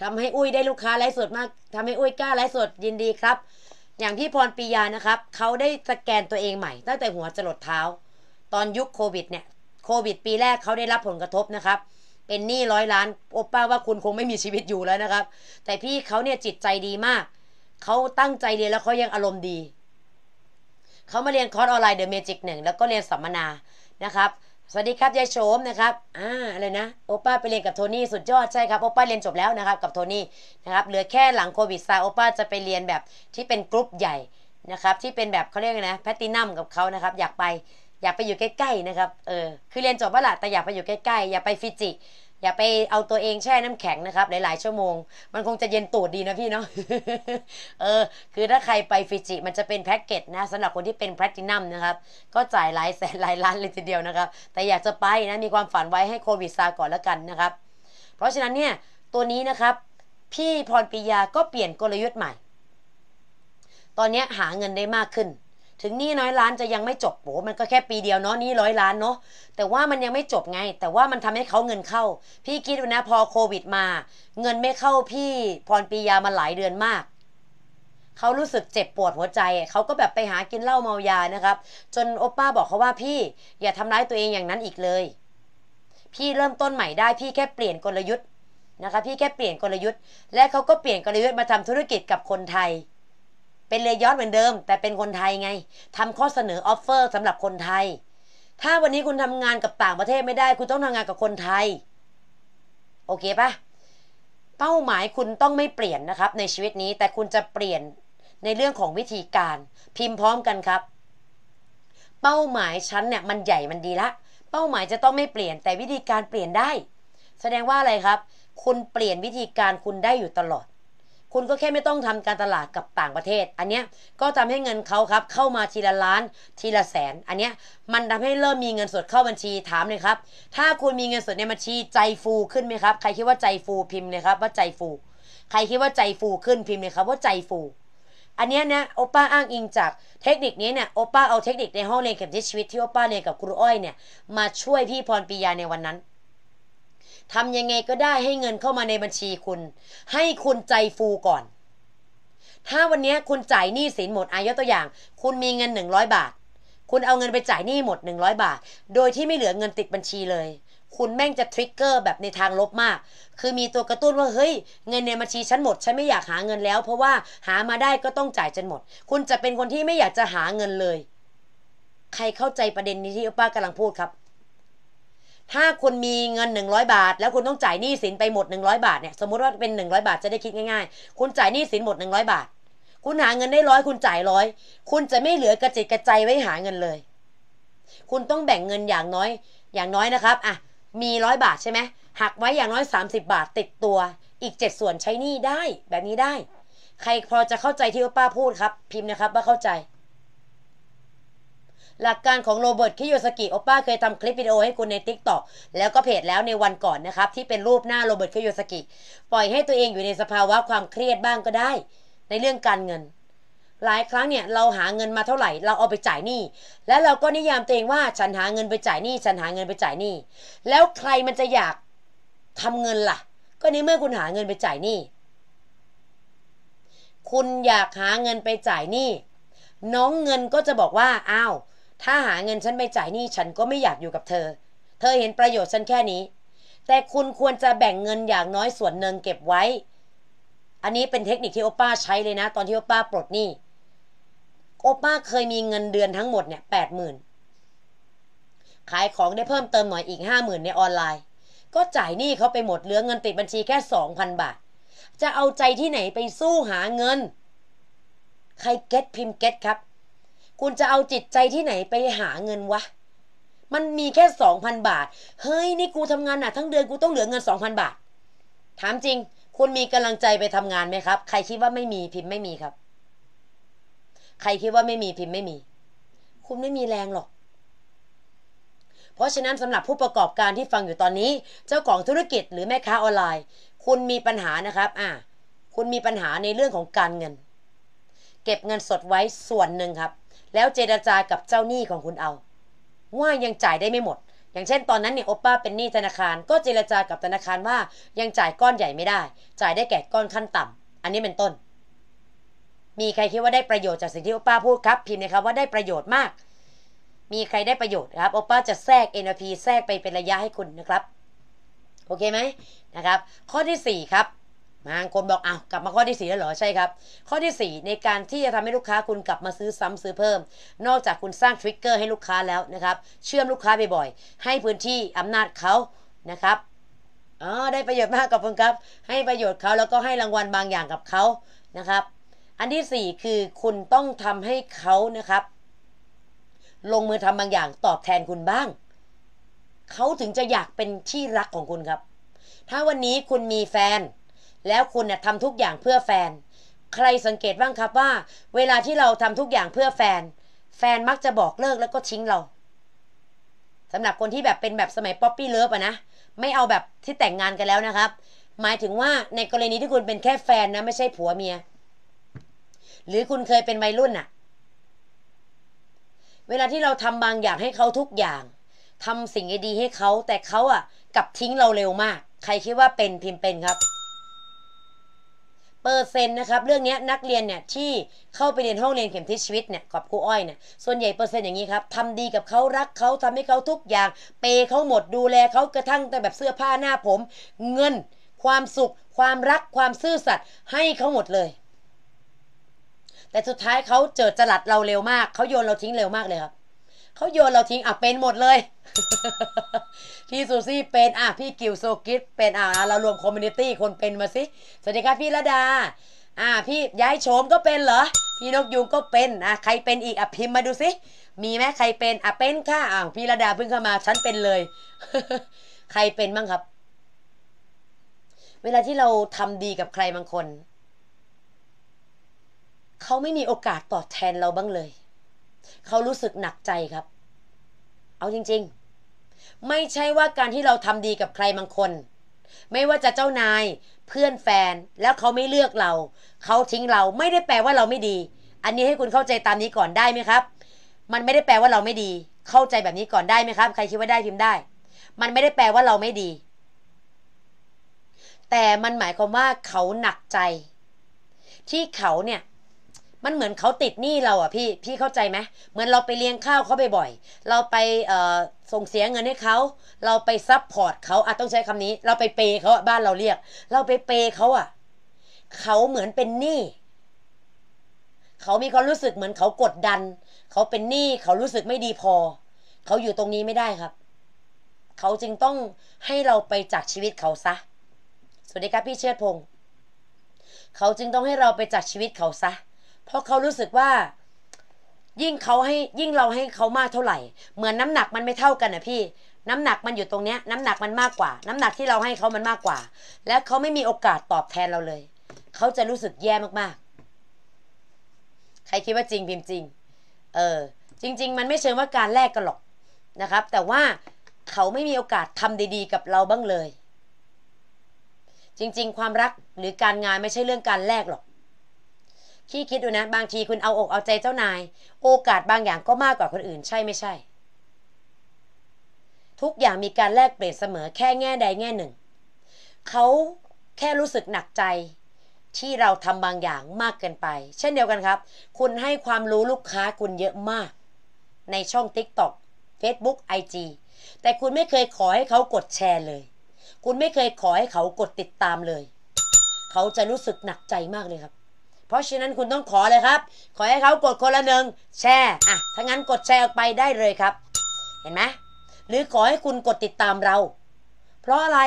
ทำให้อุ้ยได้ลูกค้าไลฟ์สดมาก ทำให้อุ้ยกล้าไลฟ์สดยินดีครับ อย่างพี่พรปียานะครับเขาได้สแกนตัวเองใหม่ตั้งแต่หัวจรดเท้าตอนยุคโควิดเนี่ยโควิด ปีแรกเขาได้รับผลกระทบนะครับเป็นหนี้ร้อยล้าน โอป้าว่าคุณคงไม่มีชีวิตอยู่แล้วนะครับ แต่พี่เขาเนี่ยจิตใจดีมาก เขาตั้งใจเรียนแล้วเขายังอารมณ์ดี เขามาเรียนคอร์สออนไลน์เดอะเมจิกหนึ่งแล้วก็เรียนสัมมนานะครับสวัสดีครับยายโฉมนะครับอ่าอะไรนะ โอป้าไปเรียนกับโทนี่สุดยอดใช่ครับ โอป้าเรียนจบแล้วนะครับกับโทนี่นะครับเหลือแค่หลังโควิดซาโอป้าจะไปเรียนแบบที่เป็นกรุ๊ปใหญ่นะครับที่เป็นแบบเขาเรียกไงนะแพตตินัมกับเขานะครับอยากไปอยากไปอยู่ใกล้ ๆ นะครับ เออ คือเรียนจบว่าละแต่อยากไปอยู่ใกล้ ๆ อย่าไปฟิจิ อย่าไปเอาตัวเองแช่น้ำแข็งนะครับ หลาย ๆ ชั่วโมง มันคงจะเย็นตูดดีนะพี่ เนาะ เออ คือถ้าใครไปฟิจิ มันจะเป็นแพ็กเกจนะสำหรับคนที่เป็นแพลตินัมนะครับ ก็จ่ายหลายแสนหลายล้านเลยทีเดียวนะครับ แต่อยากจะไปนะมีความฝันไว้ให้โควิดซา ก่อนแล้วกันนะครับ เพราะฉะนั้นเนี่ยตัวนี้นะครับ พี่พรปิยา ก็เปลี่ยนกลยุทธ์ใหม่ ตอนนี้หาเงินได้มากขึ้นถึงนี่น้อยล้านจะยังไม่จบโหมันก็แค่ปีเดียวเนาะนี่ร้อยล้านเนาะ แต่ว่ามันยังไม่จบไง แต่ว่ามันทำให้เขาเงินเข้า พี่คิดดูนะพอโควิดมา เงินไม่เข้าพี่พรปียามาหลายเดือนมาก เขารู้สึกเจ็บปวดหัวใจเขาก็แบบไปหากินเหล้าเมายานะครับ จนโอปป้าบอกเขาว่าพี่ อย่าทำร้ายตัวเองอย่างนั้นอีกเลย พี่เริ่มต้นใหม่ได้พี่แค่เปลี่ยนกลยุทธ์นะคะพี่แค่เปลี่ยนกลยุทธ์และเขาก็เปลี่ยนกลยุทธ์มาทำธุรกิจกับคนไทยเป็นเลยยอดเหมือนเดิมแต่เป็นคนไทยไง ทำข้อเสนอออฟเฟอร์สำหรับคนไทย ถ้าวันนี้คุณทำงานกับต่างประเทศไม่ได้ คุณต้องทำงานกับคนไทย โอเคปะเป้าหมายคุณต้องไม่เปลี่ยนนะครับ ในชีวิตนี้แต่คุณจะเปลี่ยนในเรื่องของวิธีการพิมพ์พร้อมกันครับ เป้าหมายชั้นเนี่ยมันใหญ่มันดีละเป้าหมายจะต้องไม่เปลี่ยนแต่วิธีการเปลี่ยนได้ แสดงว่าอะไรครับ คุณเปลี่ยนวิธีการคุณได้อยู่ตลอดคุณก็แค่ไม่ต้องทำการตลาดกับต่างประเทศ อันเนี้ยก็ทำให้เงินเขาครับเข้ามาทีละล้าน ทีละแสน อันเนี้ยมันทำให้เริ่มมีเงินสดเข้าบัญชีถามเลยครับถ้าคุณมีเงินสดในบัญชีใจฟูขึ้นไหมครับ ใครคิดว่าใจฟูพิมพ์เลยครับว่าใจฟู ใครคิดว่าใจฟูขึ้นพิมพ์เลยครับว่าใจฟู อันเนี้ยนะโอป้าอ้างอิงจากเทคนิคนี้เนี่ยโอป้าเอาเทคนิคในห้องเรียนเข็มทิศชีวิตที่โอป้าเรียนกับครูอ้อยเนี่ยมาช่วยพี่พรปียาในวันนั้นทำยังไงก็ได้ให้เงินเข้ามาในบัญชีคุณ ให้คุณใจฟูก่อน ถ้าวันนี้คุณจ่ายหนี้สินหมดอายุตัวอย่าง คุณมีเงิน 100 บาท คุณเอาเงินไปจ่ายหนี้หมด 100 บาท โดยที่ไม่เหลือเงินติดบัญชีเลย คุณแม่งจะทริกเกอร์แบบในทางลบมาก คือมีตัวกระตุ้นว่า เฮ้ย เงินในบัญชีฉันหมด ฉันไม่อยากหาเงินแล้ว เพราะว่าหามาได้ก็ต้องจ่ายจนหมด คุณจะเป็นคนที่ไม่อยากจะหาเงินเลย ใครเข้าใจประเด็นนี้ที่ป้ากำลังพูดครับถ้าคุณมีเงิน100 บาท แล้วคุณต้องจ่ายหนี้สินไปหมด 100 บาท เนี่ยสมมติว่าเป็น100 บาทจะได้คิดง่ายๆ คุณจ่ายหนี้สินหมด100บาท คุณหาเงินได้ร้อยคุณจ่ายร้อยคุณจะไม่เหลือกระจิตกระใจไว้หาเงินเลย คุณต้องแบ่งเงินอย่างน้อย อย่างน้อยนะครับอ่ะมีร้อยบาทใช่ไหมหักไว้อย่างน้อย30บาทติดตัว อีก7ส่วนใช้หนี้ได้ แบบนี้ได้ ใครพอจะเข้าใจที่ป้าพูดครับ พิมพ์นะครับ ว่าเข้าใจหลักการของโรเบิร์ตคิโยสกิโอป้าเคยทำคลิปวิดีโอให้คุณใน t ิ k t o กแล้วก็เพจแล้วในวันก่อนนะครับ ที่เป็นรูปหน้าโรเบิร์ตคิโยสกิ ปล่อยให้ตัวเองอยู่ในสภาวะความเครียดบ้างก็ได้ ในเรื่องการเงิน หลายครั้งเนี่ย เราหาเงินมาเท่าไหร่ เราเอาไปจ่ายหนี้แล้วเราก็นิยามตัวเองว่าฉันหาเงินไปจ่ายหนี้ฉันหาเงินไปจ่ายหนี้แล้วใครมันจะอยากทำเงินล่ะก็ในเมื่อคุณหาเงินไปจ่ายหนี้คุณอยากหาเงินไปจ่ายหนี้น้องเงินก็จะบอกว่าอ้าวถ้าหาเงินฉันไม่จ่ายหนี้ฉันก็ไม่อยากอยู่กับเธอ เธอเห็นประโยชน์ฉันแค่นี้ แต่คุณควรจะแบ่งเงินอย่างน้อยส่วนหนึ่งเก็บไว้ อันนี้เป็นเทคนิคที่โอป้าใช้เลยนะ ตอนที่โอป้าปลดหนี้ โอป้าเคยมีเงินเดือนทั้งหมดเนี่ยแปดหมื่นขายของได้เพิ่มเติมหน่อยอีกห้าหมื่นในออนไลน์ ก็จ่ายหนี้เขาไปหมดเหลือเงินติดบัญชีแค่สองพันบาท จะเอาใจที่ไหนไปสู้หาเงิน ใครเก็ตพิมพ์เก็ตครับคุณจะเอาจิตใจที่ไหนไปหาเงินวะ มันมีแค่สองพันบาท เฮ้ยนี่กูทำงานหนักทั้งเดือนกูต้องเหลือเงินสองพันบาท ถามจริงคุณมีกำลังใจไปทำงานไหมครับ ใครคิดว่าไม่มีพิมพ์ไม่มีครับ ใครคิดว่าไม่มีพิมพ์ไม่มี คุณไม่มีแรงหรอก เพราะฉะนั้นสำหรับผู้ประกอบการที่ฟังอยู่ตอนนี้ เจ้าของธุรกิจหรือแม่ค้าออนไลน์ คุณมีปัญหานะครับ อ่าคุณมีปัญหาในเรื่องของการเงิน เก็บเงินสดไว้ส่วนหนึ่งครับแล้วเจรจากับเจ้าหนี้ของคุณเอา ว่ายังจ่ายได้ไม่หมด อย่างเช่นตอนนั้นเนี่ยโอป้าเป็นหนี้ธนาคาร ก็เจรจากับธนาคารว่ายังจ่ายก้อนใหญ่ไม่ได้ จ่ายได้แก่ก้อนขั้นต่ำ อันนี้เป็นต้น มีใครคิดว่าได้ประโยชน์จากสิ่งที่โอป้าพูดครับ พิมพ์นะครับว่าได้ประโยชน์มาก มีใครได้ประโยชน์ครับโอป้าจะแทรก NLP แทรกไปเป็นระยะให้คุณนะครับ โอเคไหมนะครับ ข้อที่4ครับบางคนบอกอ้าวกลับมาข้อที่4แล้วเหรอใช่ครับข้อที่4ในการที่จะทำให้ลูกค้าคุณกลับมาซื้อซ้ำซื้อเพิ่ม นอกจากคุณสร้างทริกเกอร์ให้ลูกค้าแล้วนะครับเชื่อมลูกค้าบ่อยๆให้พื้นที่อำนาจเขานะครับอ๋อได้ประโยชน์มากกับคุณครับ ให้ประโยชน์เขาแล้วก็ให้รางวัลบางอย่างกับเขานะครับ อันที่4คือคุณต้องทำให้เขานะครับ ลงมือทำบางอย่างตอบแทนคุณบ้างเขาถึงจะอยากเป็นที่รักของคุณครับ ถ้าวันนี้คุณมีแฟนแล้วคุณเนี่ยทำทุกอย่างเพื่อแฟน ใครสังเกตบ้างครับว่า เวลาที่เราทำทุกอย่างเพื่อแฟน แฟนมักจะบอกเลิกแล้วก็ทิ้งเรา สำหรับคนที่แบบเป็นแบบสมัยป๊อปปี้เลิฟอะนะ ไม่เอาแบบที่แต่งงานกันแล้วนะครับ หมายถึงว่าในกรณีที่คุณเป็นแค่แฟนนะ ไม่ใช่ผัวเมีย หรือคุณเคยเป็นวัยรุ่นอะเวลาที่เราทำบางอย่างให้เขาทุกอย่าง ทำสิ่งดีให้เขาแต่เขาอะกลับทิ้งเราเร็วมาก ใครคิดว่าเป็นพิมพ์เป็นครับเปอร์เซ็นต์นะครับเรื่องนี้นักเรียนเนี่ยที่เข้าไปเรียนห้องเรียนเข็มทิศชีวิตเนี่ยกับครูอ้อยเนี่ยส่วนใหญ่เปอร์เซ็นต์อย่างนี้ครับทำดีกับเขารักเขาทำให้เขาทุกอย่าง เปเขาหมดดูแลเขากระทั่งแต่แบบเสื้อผ้าหน้าผม เงิน ความสุข ความรักความซื่อสัตย์ให้เขาหมดเลย แต่สุดท้ายเขาเจอจลัดเราเร็วมากเขาโยนเราทิ้งเร็วมากเลยครับเขาโยนเราทิ้งอ่ะเป็นหมดเลยพี่ซูซี่เป็นอ่ะพี่กิวโซกิสเป็นอ่ะเรารวมคอมมูนิตี้คนเป็นมาสิสวัสดีครับพี่ระดา อ่ะพี่ย้ายโฉมก็เป็นเหรอพี่นกยุงก็เป็นอ่ะใครเป็นอีกอ่ะพิมพ์มาดูสิมีไหมใครเป็นอ่ะเป็นค่ะอ่ะพี่ระดาเพิ่งเข้ามาฉันเป็นเลย ใครเป็นบ้างครับ เวลาที่เราทำดีกับใครบางคนเขาไม่มีโอกาสตอบแทนเราบ้างเลยเขารู้สึกหนักใจครับ เอาจริงๆ ไม่ใช่ว่าการที่เราทำดีกับใครบางคน ไม่ว่าจะเจ้านาย เพื่อนแฟน แล้วเขาไม่เลือกเรา เขาทิ้งเรา ไม่ได้แปลว่าเราไม่ดี อันนี้ให้คุณเข้าใจตามนี้ก่อนได้ไหมครับ มันไม่ได้แปลว่าเราไม่ดี เข้าใจแบบนี้ก่อนได้ไหมครับ ใครคิดว่าได้พิมพ์ได้ มันไม่ได้แปลว่าเราไม่ดี แต่มันหมายความว่า เขาหนักใจ ที่เขาเนี่ยมันเหมือนเขาติดหนี้เราอ่ะพี่พี่เข้าใจไหมเหมือนเราไปเลี้ยงข้าวเขาบ่อยๆเราไปส่งเสียเงินให้เขาเราไปซับพอร์ตเขาอ่ะต้องใช้คำนี้ เราไปเปย์เขาบ้านเราเรียก เราไปเปย์เขาอ่ะเขาเหมือนเป็นหนี้เขามีความรู้สึกเหมือนเขากดดันเขาเป็นหนี้เขารู้สึกไม่ดีพอเขาอยู่ตรงนี้ไม่ได้ครับเขาจึงต้องให้เราไปจากชีวิตเขาซะ สวัสดีครับพี่เชิดพงศ์เขาจึงต้องให้เราไปจากชีวิตเขาซะเพราะเขารู้สึกว่า ยิ่งเขาให้ยิ่งเราให้เขามากเท่าไหร่เหมือนน้ำหนักมันไม่เท่ากันนะพี่น้ำหนักมันอยู่ตรงเนี้ย น้ำหนักมันมากกว่า น้ำหนักที่เราให้เขามันมากกว่า และเขาไม่มีโอกาสตอบแทนเราเลย เขาจะรู้สึกแย่มากๆ ใครคิดว่าจริงพิมพ์จริงเออจริง ๆ มันไม่เชิงว่าการแลกกันหรอกนะครับ แต่ว่าเขาไม่มีโอกาสทำดี ๆ กับเราบ้างเลย จริง ๆ ความรักหรือการงานไม่ใช่เรื่องการแลกหรอกพี่คิดดูนะบางทีคุณเอาอกเอาใจเจ้านาย โอกาสบางอย่างก็มากกว่าคนอื่น ใช่ไม่ใช่ ทุกอย่างมีการแลกเปลี่ยนเสมอแค่แง่ใดแง่หนึ่งเขาแค่รู้สึกหนักใจ ที่เราทำบางอย่างมากเกินไปเช่นเดียวกันครับ คุณให้ความรู้ลูกค้าคุณเยอะมาก ในช่อง TikTok Facebook IG แต่คุณไม่เคยขอให้เขากดแชร์เลย คุณไม่เคยขอให้เขากดติดตามเลยเขาจะรู้สึกหนักใจมากเลยครับพราะฉะนั้นคุณต้องขอเลยครับ ขอให้เขากดคนละหนึ่งแชร์ อ่ะ ถ้างั้นกดแชร์ออกไปได้เลยครับ เห็นไหมหรือขอให้คุณกดติดตามเรา เพราะอะไร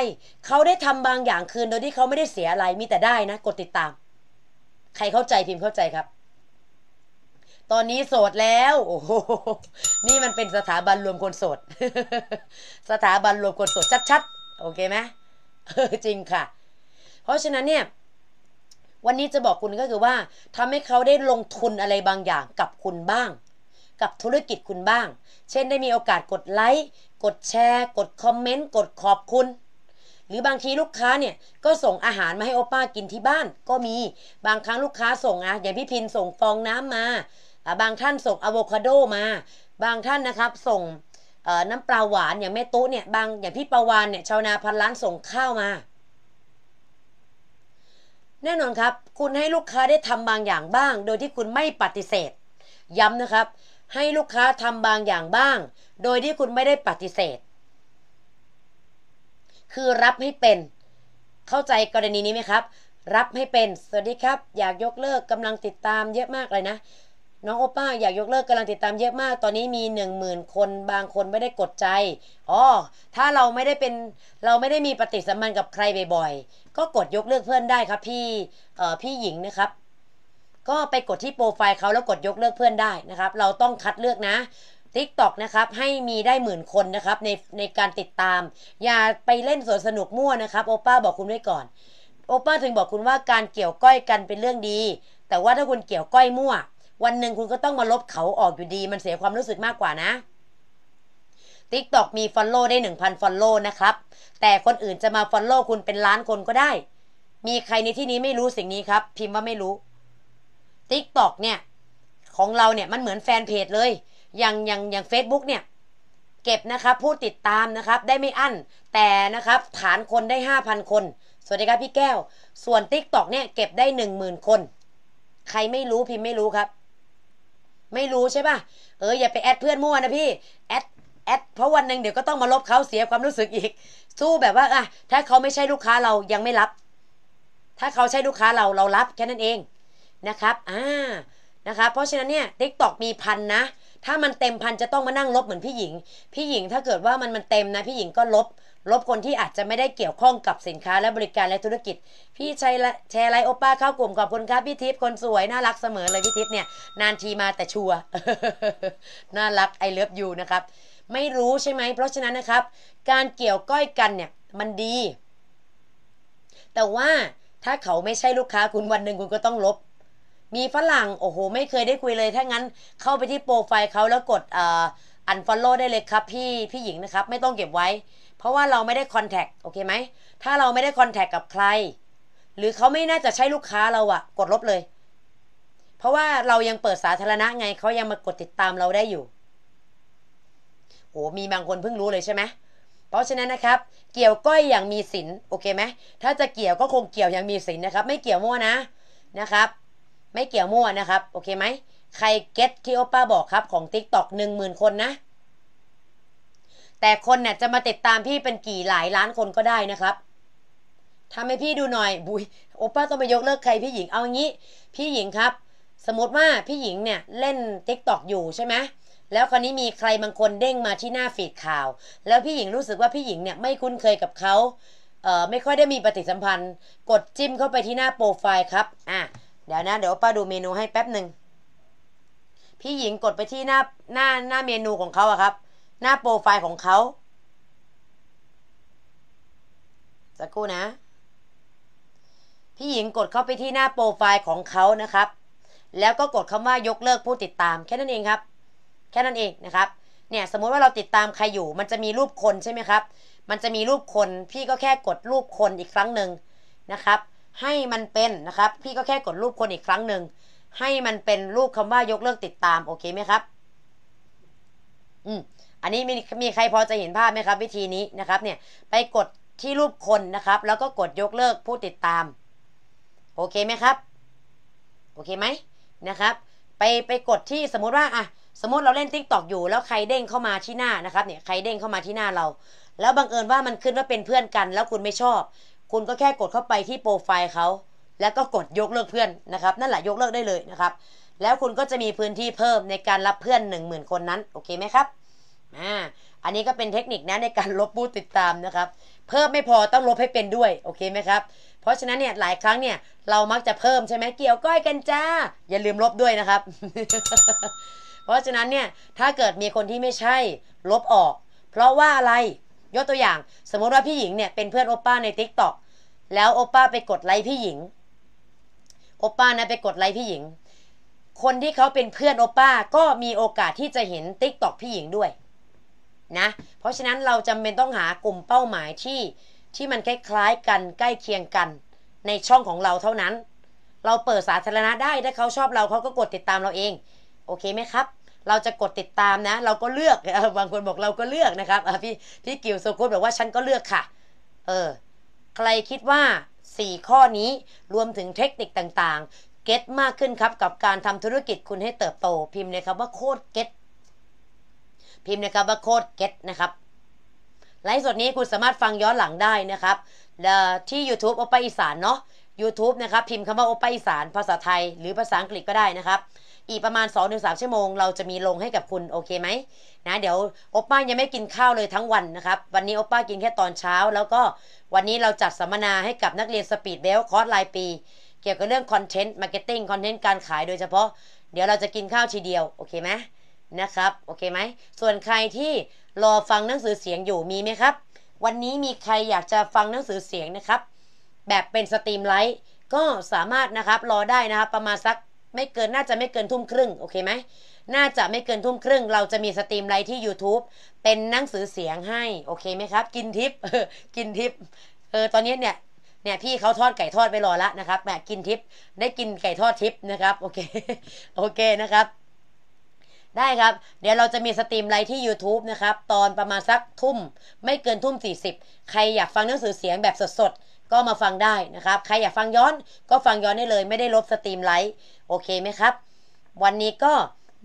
เขาได้ทำบางอย่างคืน โดยที่เขาไม่ได้เสียอะไร มีแต่ได้นะ กดติดตาม ใครเข้าใจพิมพ์เข้าใจครับ ตอนนี้โสดแล้ว โอ้โห นี่มันเป็นสถาบันรวมคนโสด สถาบันรวมคนโสดชัดๆ โอเคไหมจริงค่ะ เพราะฉะนั้นเนี่ยวันนี้จะบอกคุณก็คือว่าทำให้เขาได้ลงทุนอะไรบางอย่างกับคุณบ้าง กับธุรกิจคุณบ้าง เช่นได้มีโอกาสกดไลค์กดแชร์ กดคอมเมนต์กดขอบคุณ หรือบางทีลูกค้าเนี่ยก็ส่งอาหารมาให้โอป้ากินที่บ้าน ก็มีบางครั้งลูกค้าส่งอะอย่างพี่พินส่งฟองน้ำมา บางท่านส่งอะโวคาโดมา บางท่านนะครับส่งน้ำปลาหวานอย่างแม่ตุ๊เนี่ยบางอย่างพี่ประวานเนี่ยชาวนาพันล้านส่งข้าวมาแน่นอนครับ คุณให้ลูกค้าได้ทำบางอย่างบ้าง โดยที่คุณไม่ปฏิเสธ ย้ำนะครับ ให้ลูกค้าทำบางอย่างบ้าง โดยที่คุณไม่ได้ปฏิเสธ คือรับให้เป็น เข้าใจกรณีนี้ไหมครับ รับให้เป็น สวัสดีครับ อยากยกเลิกกำลังติดตามเยอะมากเลยนะน้องโอป้า อยากยกเลิกกำลังติดตามเยอะมาก ตอนนี้มีหนึ่งหมื่นคน บางคนไม่ได้กดใจอ๋อถ้าเราไม่ได้เป็น เราไม่ได้มีปฏิสัมพันธ์กับใครบ่อยๆก็กดยกเลิกเพื่อนได้ครับ พี่เอ่อพี่หญิงนะครับ ก็ไปกดที่โปรไฟล์เขาแล้วกดยกเลิกเพื่อนได้นะครับ เราต้องคัดเลือกนะ Tik t o อกนะครับ ให้มีได้หมื่นคนนะครับในในการติดตาม อย่าไปเล่นสวนสนุกมั่วนะครับโอป้าบอกคุณไว้ก่อน โอป้าถึงบอกคุณว่าการเกี่ยวก้อยกันเป็นเรื่องดี แต่ว่าถ้าคุณเกี่ยวก้อยมั่ววันหนึ่งคุณก็ต้องมาลบเขาออกอยู่ดี มันเสียความรู้สึกมากกว่านะ TikTok มี Follow ได้ 1,000 Follow นะครับ แต่คนอื่นจะมา Follow คุณเป็นล้านคนก็ได้ มีใครในที่นี้ไม่รู้สิ่งนี้ครับ พิมพ์ว่าไม่รู้ TikTok เนี่ย ของเราเนี่ยมันเหมือนแฟนเพจเลยอย่างอย่างอย่าง Facebook เนี่ย เก็บนะครับผู้ติดตามนะครับ ได้ไม่อั้น แต่นะครับฐานคนได้5,000คน สวัสดีครับพี่แก้วส่วน TikTok เนี่ย เก็บได้10,000คน ใครไม่รู้พิมพ์ไม่รู้ครับไม่รู้ใช่ป่ะ เอออย่าไปแอดเพื่อนมั่วนะพี่ แอดแอดเพราะวันหนึ่งเดี๋ยวก็ต้องมาลบเขาเสียความรู้สึกอีก สู้แบบว่าอ่ะถ้าเขาไม่ใช่ลูกค้าเรายังไม่รับ ถ้าเขาใช่ลูกค้าเราเรารับแค่นั้นเองนะครับ อ่า นะคะ เพราะฉะนั้นเนี่ยทิกตอกมีพันนะ ถ้ามันเต็มพันจะต้องมานั่งลบเหมือนพี่หญิง พี่หญิงถ้าเกิดว่ามันมันเต็มนะพี่หญิงก็ลบลบคนที่อาจจะไม่ได้เกี่ยวข้องกับสินค้าและบริการและธุรกิจ พี่ชัยแชร์ไลโอป้าเข้ากลุ่มขอบคุณครับพี่ทิพย์คนสวย น่ารักเสมอเลยพี่ทิพย์เนี่ย นานทีมาแต่ชัวน่ารักไอเลิฟยูนะครับ ไม่รู้ใช่ไหม เพราะฉะนั้นนะครับ การเกี่ยวก้อยกันเนี่ยมันดี แต่ว่าถ้าเขาไม่ใช่ลูกค้าคุณวันหนึ่งคุณก็ต้องลบ มีฝรั่งโอ้โห ไม่เคยได้คุยเลยถ้างั้น เข้าไปที่โปรไฟล์เขาแล้วกดอันฟอลโล่ได้เลยครับพี่พี่หญิงนะครับ ไม่ต้องเก็บไว้ราะว่าเราไม่ได้คอนแทค โอเคไหม ถ้าเราไม่ได้คอนแทคกับใคร หรือเขาไม่น่าจะใช่ลูกค้าเราอะ กดลบเลย เพราะว่าเรายังเปิดสาธารณะไง เขายังมากดติดตามเราได้อยู่ โอหมีบางคนเพิ่งรู้เลยใช่ไหม เพราะฉะนั้นนะครับ เกี่ยวก้อยอย่างมีสินโอเคไหม ถ้าจะเกี่ยวก็คงเกี่ยวอย่างมีสินนะครับ ไม่เกี่ยวมั่วนะ นะครับ ไม่เกี่ยวมั่วนะครับ โอเคไหม ใครเก็ตที่โอป้าบอกครับ ของ t ิ k t o k หมื่นคนนะแต่คนเนี่ยจะมาติดตามพี่เป็นกี่หลายล้านคนก็ได้นะครับ ทำให้พี่ดูหน่อยบุยโอป้าต้องไปยกเลิกใครพี่หญิง เอางี้ พี่หญิงครับ สมมติว่าพี่หญิงเนี่ยเล่น t ิกตอกอยู่ใช่ไหม แล้วคราวนี้มีใครบางคนเด้งมาที่หน้าฟีดข่าว แล้วพี่หญิงรู้สึกว่าพี่หญิงเนี่ยไม่คุ้นเคยกับเขา เอ่อไม่ค่อยได้มีปฏิสัมพันธ์ กดจิ้มเข้าไปที่หน้าโปรไฟล์ครับ อ่ะ เดี๋ยวนะเดี๋ยวป้าดูเมนูให้แป๊บหนึ่ง พี่หญิงกดไปที่หน้าหน้าหน้าเมนูของเขาอะครับหน้าโปรไฟล์ของเขาสักครู่นะ พี่หญิงกดเข้าไปที่หน้าโปรไฟล์ของเขานะครับ แล้วก็กดคำว่ายกเลิกผู้ติดตามแค่นั้นเองครับ แค่นั้นเองนะครับ เนี่ย สมมุติว่าเราติดตามใครอยู่ มันจะมีรูปคนใช่ไหมครับ มันจะมีรูปคน พี่ก็แค่กดรูปคนอีกครั้งหนึ่งนะครับ ให้มันเป็นนะครับ พี่ก็แค่กดรูปคนอีกครั้งหนึ่ง ให้มันเป็นรูปคำว่ายกเลิกติดตามโอเคไหมครับ อืมอันนี้มีมีใครพอจะเห็นภาพไหมครับ วิธีนี้นะครับ เนี่ยไปกดที่รูปคนนะครับ แล้วก็กดยกเลิกผู้ติดตาม โอเคไหมครับโอเคไหมนะครับ ไปไปกดที่สมมุติว่าอ่ะสมมติเราเล่นทิกตอกอยู่แล้วใครเด้งเข้ามาที่หน้านะครับเนี่ยใครเด้งเข้ามาที่หน้าเรา แล้วบังเอิญว่ามันขึ้นว่าเป็นเพื่อนกัน แล้วคุณไม่ชอบ คุณก็แค่กดเข้าไปที่โปรไฟล์เขาแล้วก็กดยกเลิกเพื่อนนะครับ นั่นแหละยกเลิกได้เลยนะครับ แล้วคุณก็จะมีพื้นที่เพิ่มในการรับเพื่อน1 0,000คนนั้นโอเคไหมครับอ่าอันนี้ก็เป็นเทคนิคนะในการลบผู้ติดตามนะครับเพิ่มไม่พอต้องลบให้เป็นด้วยโอเคไหมครับ เพราะฉะนั้นเนี่ยหลายครั้งเนี่ยเรามักจะเพิ่มใช่ไหมเกี่ยวก้อยกันจ้า อย่าลืมลบด้วยนะครับ เพราะฉะนั้นเนี่ยถ้าเกิดมีคนที่ไม่ใช่ลบออก เพราะว่าอะไรยกตัวอย่าง สมมติว่าพี่หญิงเนี่ยเป็นเพื่อนโอป้าในทิกต o k แล้วโอป้าไปกดไลค์พี่หญิงโอป้านะไปกดไลค์พี่หญิง คนที่เขาเป็นเพื่อนโอป้าก็มีโอกาสที่จะเห็นทิกต o k พี่หญิงด้วยนะ เพราะฉะนั้นเราจำเป็นต้องหากลุ่มเป้าหมายที่ที่มันคล้ายๆกันใกล้เคียงกันในช่องของเราเท่านั้น เราเปิดสาธารณะได้ถ้าเขาชอบเราเขาก็กดติดตามเราเอง โอเคไหมครับ เราจะกดติดตามนะ เราก็เลือกบางคนบอกเราก็เลือกนะครับพี่พี่กิวโซคุลบอกว่าฉันก็เลือกค่ะเออใครคิดว่า 4 ข้อนี้รวมถึงเทคนิคต่างๆเก็ตมากขึ้นครับกับการทำธุรกิจคุณให้เติบโตพิมพ์เลยครับว่าโคตรเก็ตพิมพ์นะครับว่าโค้ดเก็ตนะครับ ไลฟ์สดนี้คุณสามารถฟังย้อนหลังได้นะครับที่ YouTube โอปาอีสานเนาะ YouTube นะครับ พิมพ์คำว่าโอปาอีสานภาษาไทยหรือภาษาอังกฤษก็ได้นะครับ อีกประมาณ 2-3 ชั่วโมง เราจะมีลงให้กับคุณ โอเคไหมนะเดี๋ยวโอป้ายังไม่กินข้าวเลยทั้งวันนะครับ วันนี้โอป้ากินแค่ตอนเช้าแล้วก็วันนี้เราจัดสัมมนาให้กับนักเรียนสปีดเบลคอร์สรายปีเกี่ยวกับเรื่องคอนเทนต์มาร์เก็ตติ้งคอนเทนต์การขายโดยเฉพาะเดี๋ยวเราจะกินข้าวทีเดียวโอเคไหมนะครับโอเคไหมส่วนใครที่รอฟังหนังสือเสียงอยู่มีไหมครับ วันนี้มีใครอยากจะฟังหนังสือเสียงนะครับ แบบเป็นสตรีมไลท์ก็สามารถนะครับรอได้นะครับ ประมาณสัก ไม่เกินน่าจะไม่เกินทุ่มครึ่งโอเคไหมน่าจะไม่เกินทุ่มครึ่งเราจะมีสตรีมไลท์ที่ YouTube เป็นหนังสือเสียงให้โอเคไหมครับ กินทิปกินทิปเออตอนนี้เนี่ย เนี่ยพี่เขาทอดไก่ทอดไปรอแล้วนะครับแหมกินทิปได้กินไก่ทอดทิปนะครับโอเค โอเคนะครับได้ครับเดี๋ยวเราจะมีสตรีมไลท์ที่ YouTube นะครับตอนประมาณสักทุ่มไม่เกินทุ่ม40ใครอยากฟังหนังสือเสียงแบบสดๆก็มาฟังได้นะครับ ใครอยากฟังย้อนก็ฟังย้อนได้เลย ไม่ได้ลบสตรีมไลท์โอเคไหมครับ วันนี้ก็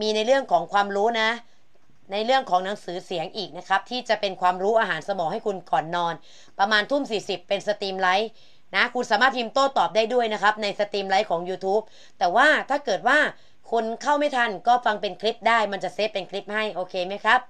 มีในเรื่องของความรู้นะ ในเรื่องของหนังสือเสียงอีกนะครับที่จะเป็นความรู้อาหารสมองให้คุณก่อนนอน ประมาณทุ่ม40เป็นสตรีมไลท์นะคุณสามารถพิมพ์โต้ตอบได้ด้วยนะครับในสตรีมไลท์ของ YouTube แต่ว่าถ้าเกิดว่าคนเข้าไม่ทันก็ฟังเป็นคลิปได้ มันจะเซฟเป็นคลิปให้ โอเคไหมครับ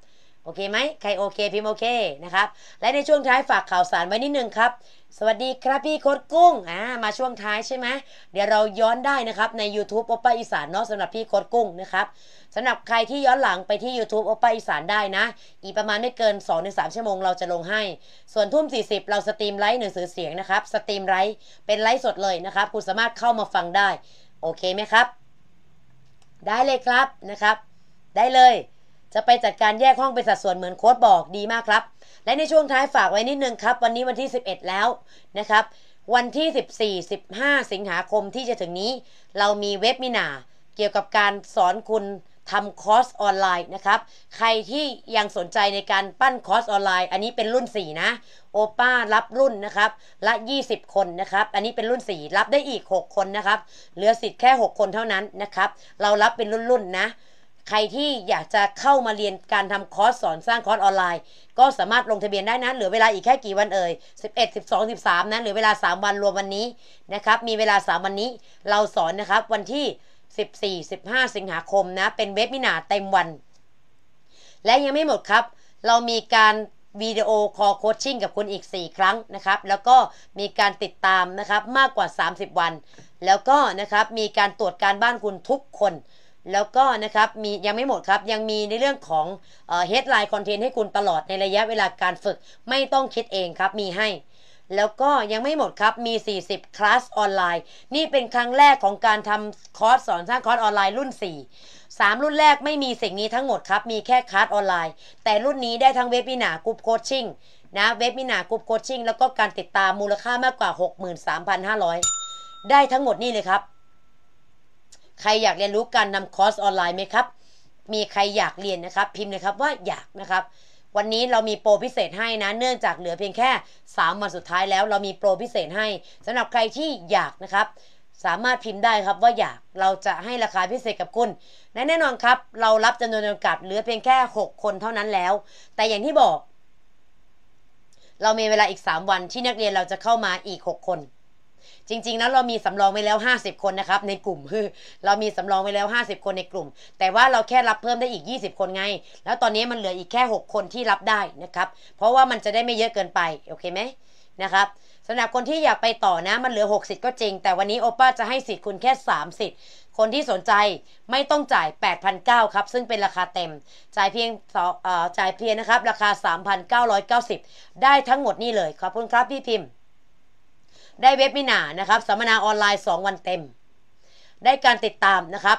โอเคไหม ใครโอเคพิมโอเคนะครับ และในช่วงท้ายฝากข่าวสารไว้นิดนึงครับ สวัสดีครับพี่โครกุ้ง อ่า มาช่วงท้ายใช่ไหม เดี๋ยวเราย้อนได้นะครับใน YouTube โอป้าอีสานเนาะสำหรับพี่โครกุ้งนะครับสำหรับใครที่ย้อนหลังไปที่ YouTube โอป้าอีสานได้นะ อีประมาณไม่เกิน2-3ชั่วโมงเราจะลงให้ ส่วนทุ่ม40 เราสตรีมไลฟ์หนังสือเสียงนะครับ สตรีมไลฟ์เป็นไลฟ์สดเลยนะครับคุณสามารถเข้ามาฟังได้โอเคไหมครับได้เลยครับนะครับ ได้เลย จะไปจัดการแยกห้องเป็นสัดส่วนเหมือนโค้ดบอกดีมากครับ และในช่วงท้ายฝากไว้นิดนึงครับ วันนี้วันที่ 11 แล้วนะครับ วันที่ 14 15 สิงหาคมที่จะถึงนี้ เรามีเว็บมินาเกี่ยวกับการสอนคุณทำคอร์สออนไลน์นะครับ ใครที่ยังสนใจในการปั้นคอร์สออนไลน์ อันนี้เป็นรุ่น4นะ โอป้ารับรุ่นนะครับละ 20 คนนะครับ อันนี้เป็นรุ่น 4รับได้อีก6 คนนะครับ เหลือสิทธิ์แค่ 6 คนเท่านั้นนะครับ เรารับเป็นรุ่นๆนนะใครที่อยากจะเข้ามาเรียนการทำคอร์สสอนสร้างคอร์สออนไลน์ ก็สามารถลงทะเบียนได้นะ เหลือเวลาอีกแค่กี่วันเอ่ย11 12 13นะเหลือเวลา3วันรวมวันนี้นะครับ มีเวลา 3 วันนี้ เราสอนนะครับวันที่14-15 สิงหาคมนะ เป็นเว็บมินาเต็มวัน และยังไม่หมดครับ เรามีการวิดีโอคอโคชชิ่งกับคุณอีก 4 ครั้งนะครับ แล้วก็มีการติดตามนะครับมากกว่า 30 วัน แล้วก็นะครับมีการตรวจการบ้านคุณทุกคน แล้วก็นะครับมียังไม่หมดครับยังมีในเรื่องของเฮดไลน์คอนเทนต์ให้คุณตลอดในระยะเวลาการฝึกไม่ต้องคิดเองครับ มีให้แล้วก็ยังไม่หมดครับ มี 40 คลาสออนไลน์ นี่เป็นครั้งแรกของการทำคอร์สสอนสร้างคอร์สออนไลน์รุ่น4 3 รุ่นแรกไม่มีสิ่งนี้ทั้งหมดครับ มีแค่คลาสออนไลน์ แต่รุ่นนี้ได้ทั้งเว็บวินากรุ๊ปโคชชิ่งนะ เว็บวินากรุ๊ปโคชชิ่งแล้วก็การติดตามมูลค่ามากกว่า 63,500 ได้ทั้งหมดนี่เลยครับ ใครอยากเรียนรู้การทำคอร์สออนไลน์ไหมครับ มีใครอยากเรียนนะครับ พิมพ์เลยครับว่าอยากนะครับวันนี้เรามีโปรพิเศษให้นะ เนื่องจากเหลือเพียงแค่3วันสุดท้ายแล้วเรามีโปรพิเศษให้สำหรับใครที่อยากนะครับ สามารถพิมพ์ได้ครับว่าอยากเราจะให้ราคาพิเศษกับคุณและแน่นอนครับ เรารับจำนวนจำกัดเหลือเพียงแค่ 6 คนเท่านั้นแล้ว แต่อย่างที่บอก เรามีเวลาอีก 3 วันที่นักเรียนเราจะเข้ามาอีก 6 คนจริงๆแล้วเรามีสำรองไว้แล้ว 50 คนนะครับในกลุ่มคือเรามีสำรองไว้แล้ว 50 คนในกลุ่มแต่ว่าเราแค่รับเพิ่มได้อีก 20 คนไง แล้วตอนนี้มันเหลืออีกแค่ 6 คนที่รับได้นะครับเพราะว่ามันจะได้ไม่เยอะเกินไปโอเคไหมนะครับสำหรับคนที่อยากไปต่อนะมันเหลือ 60 ก็จริง แต่วันนี้โอป้าจะให้สิทธิ์คุณแค่3สิทธิ์คนที่สนใจไม่ต้องจ่าย 8,900ครับซึ่งเป็นราคาเต็ม จ่ายเพียงจ่ายเพียงนะครับราคา3,990ได้ทั้งหมดนี่เลยขอบคุณครับพี่พิมพ์ได้เว็บมินานะครับ สัมมนาออนไลน์ 2 วันเต็ม ได้การติดตามนะครับ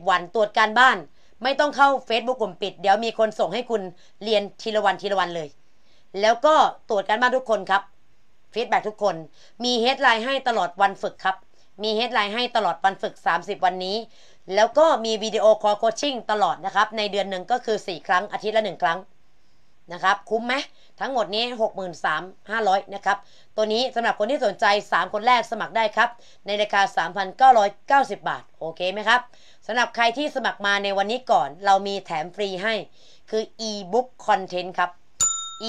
30 วันตรวจการบ้าน ไม่ต้องเข้า Facebook กลุ่มปิด เดี๋ยวมีคนส่งให้คุณเรียนทีละวันทีละวันเลย แล้วก็ตรวจการบ้านทุกคนครับ ฟีดแบ็ทุกคน มีเฮดไลน์ให้ตลอดวันฝึกครับ มีเฮดไลน์ให้ตลอดวันฝึก 30 วันนี้ แล้วก็มีวิดีโอคอลโคชชิ่งตลอดนะครับ ในเดือนหนึ่งก็คือ 4 ครั้งอาทิตย์ละ1ครั้งนะครับ คุ้มไหมทั้งหมดนี้ 63,500นะครับ ตัวนี้สำหรับคนที่สนใจ 3 คนแรกสมัครได้ครับ ในราคา 3,990 บาท โอเคไหมครับสำหรับใครที่สมัครมาในวันนี้ก่อน เรามีแถมฟรีให้ คือ e-book content ครับ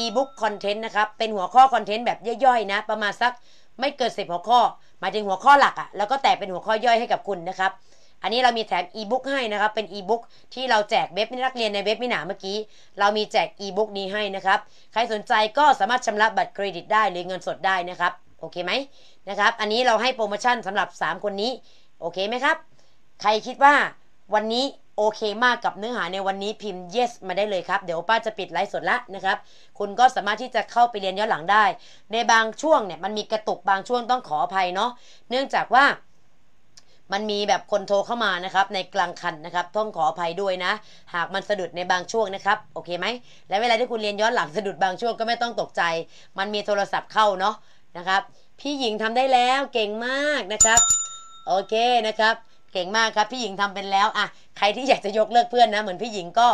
e-book content นะครับ เป็นหัวข้อคอนเทนต์แบบย่อยๆนะ ประมาณสักไม่เกิน10 หัวข้อหมายถึงหัวข้อหลักอะแล้วก็แตกเป็นหัวข้อย่อยให้กับคุณนะครับอันนี้เรามีแถมอีบุ๊กให้นะครับ เป็นอีบุ๊กที่เราแจกเว็บนักเรียนในเว็บมิหนาเมื่อกี้ เรามีแจกอีบุ๊กนี้ให้นะครับใครสนใจก็สามารถชำระบัตรเครดิตได้หรือเงินสดได้นะครับ โอเคไหมนะครับอันนี้เราให้โปรโมชั่นสำหรับ 3 คนนี้ โอเคไหมครับ ใครคิดว่าวันนี้ โอเคมากกับเนื้อหาในวันนี้พิมพ์ yes มาได้เลยครับเดี๋ยวป้าจะปิดไลฟ์สดละนะครับ คุณก็สามารถที่จะเข้าไปเรียนย้อนหลังได้ ในบางช่วงเนี่ยมันมีกระตุกบางช่วงต้องขออภัยเนาะเนื่องจากว่ามันมีแบบคนโทรเข้ามานะครับ ในกลางคันนะครับต้องขออภัยด้วยนะ หากมันสะดุดในบางช่วงนะครับโอเคไหมและเวลาที่คุณเรียนย้อนหลังสะดุดบางช่วงก็ไม่ต้องตกใจ มันมีโทรศัพท์เข้าเนาะนะครับ พี่หญิงทำได้แล้วเก่งมากนะครับ โอเคนะครับ เก่งมากครับ พี่หญิงทำเป็นแล้วอ่ะใครที่อยากจะยกเลิกเพื่อนนะ เหมือนพี่หญิงก็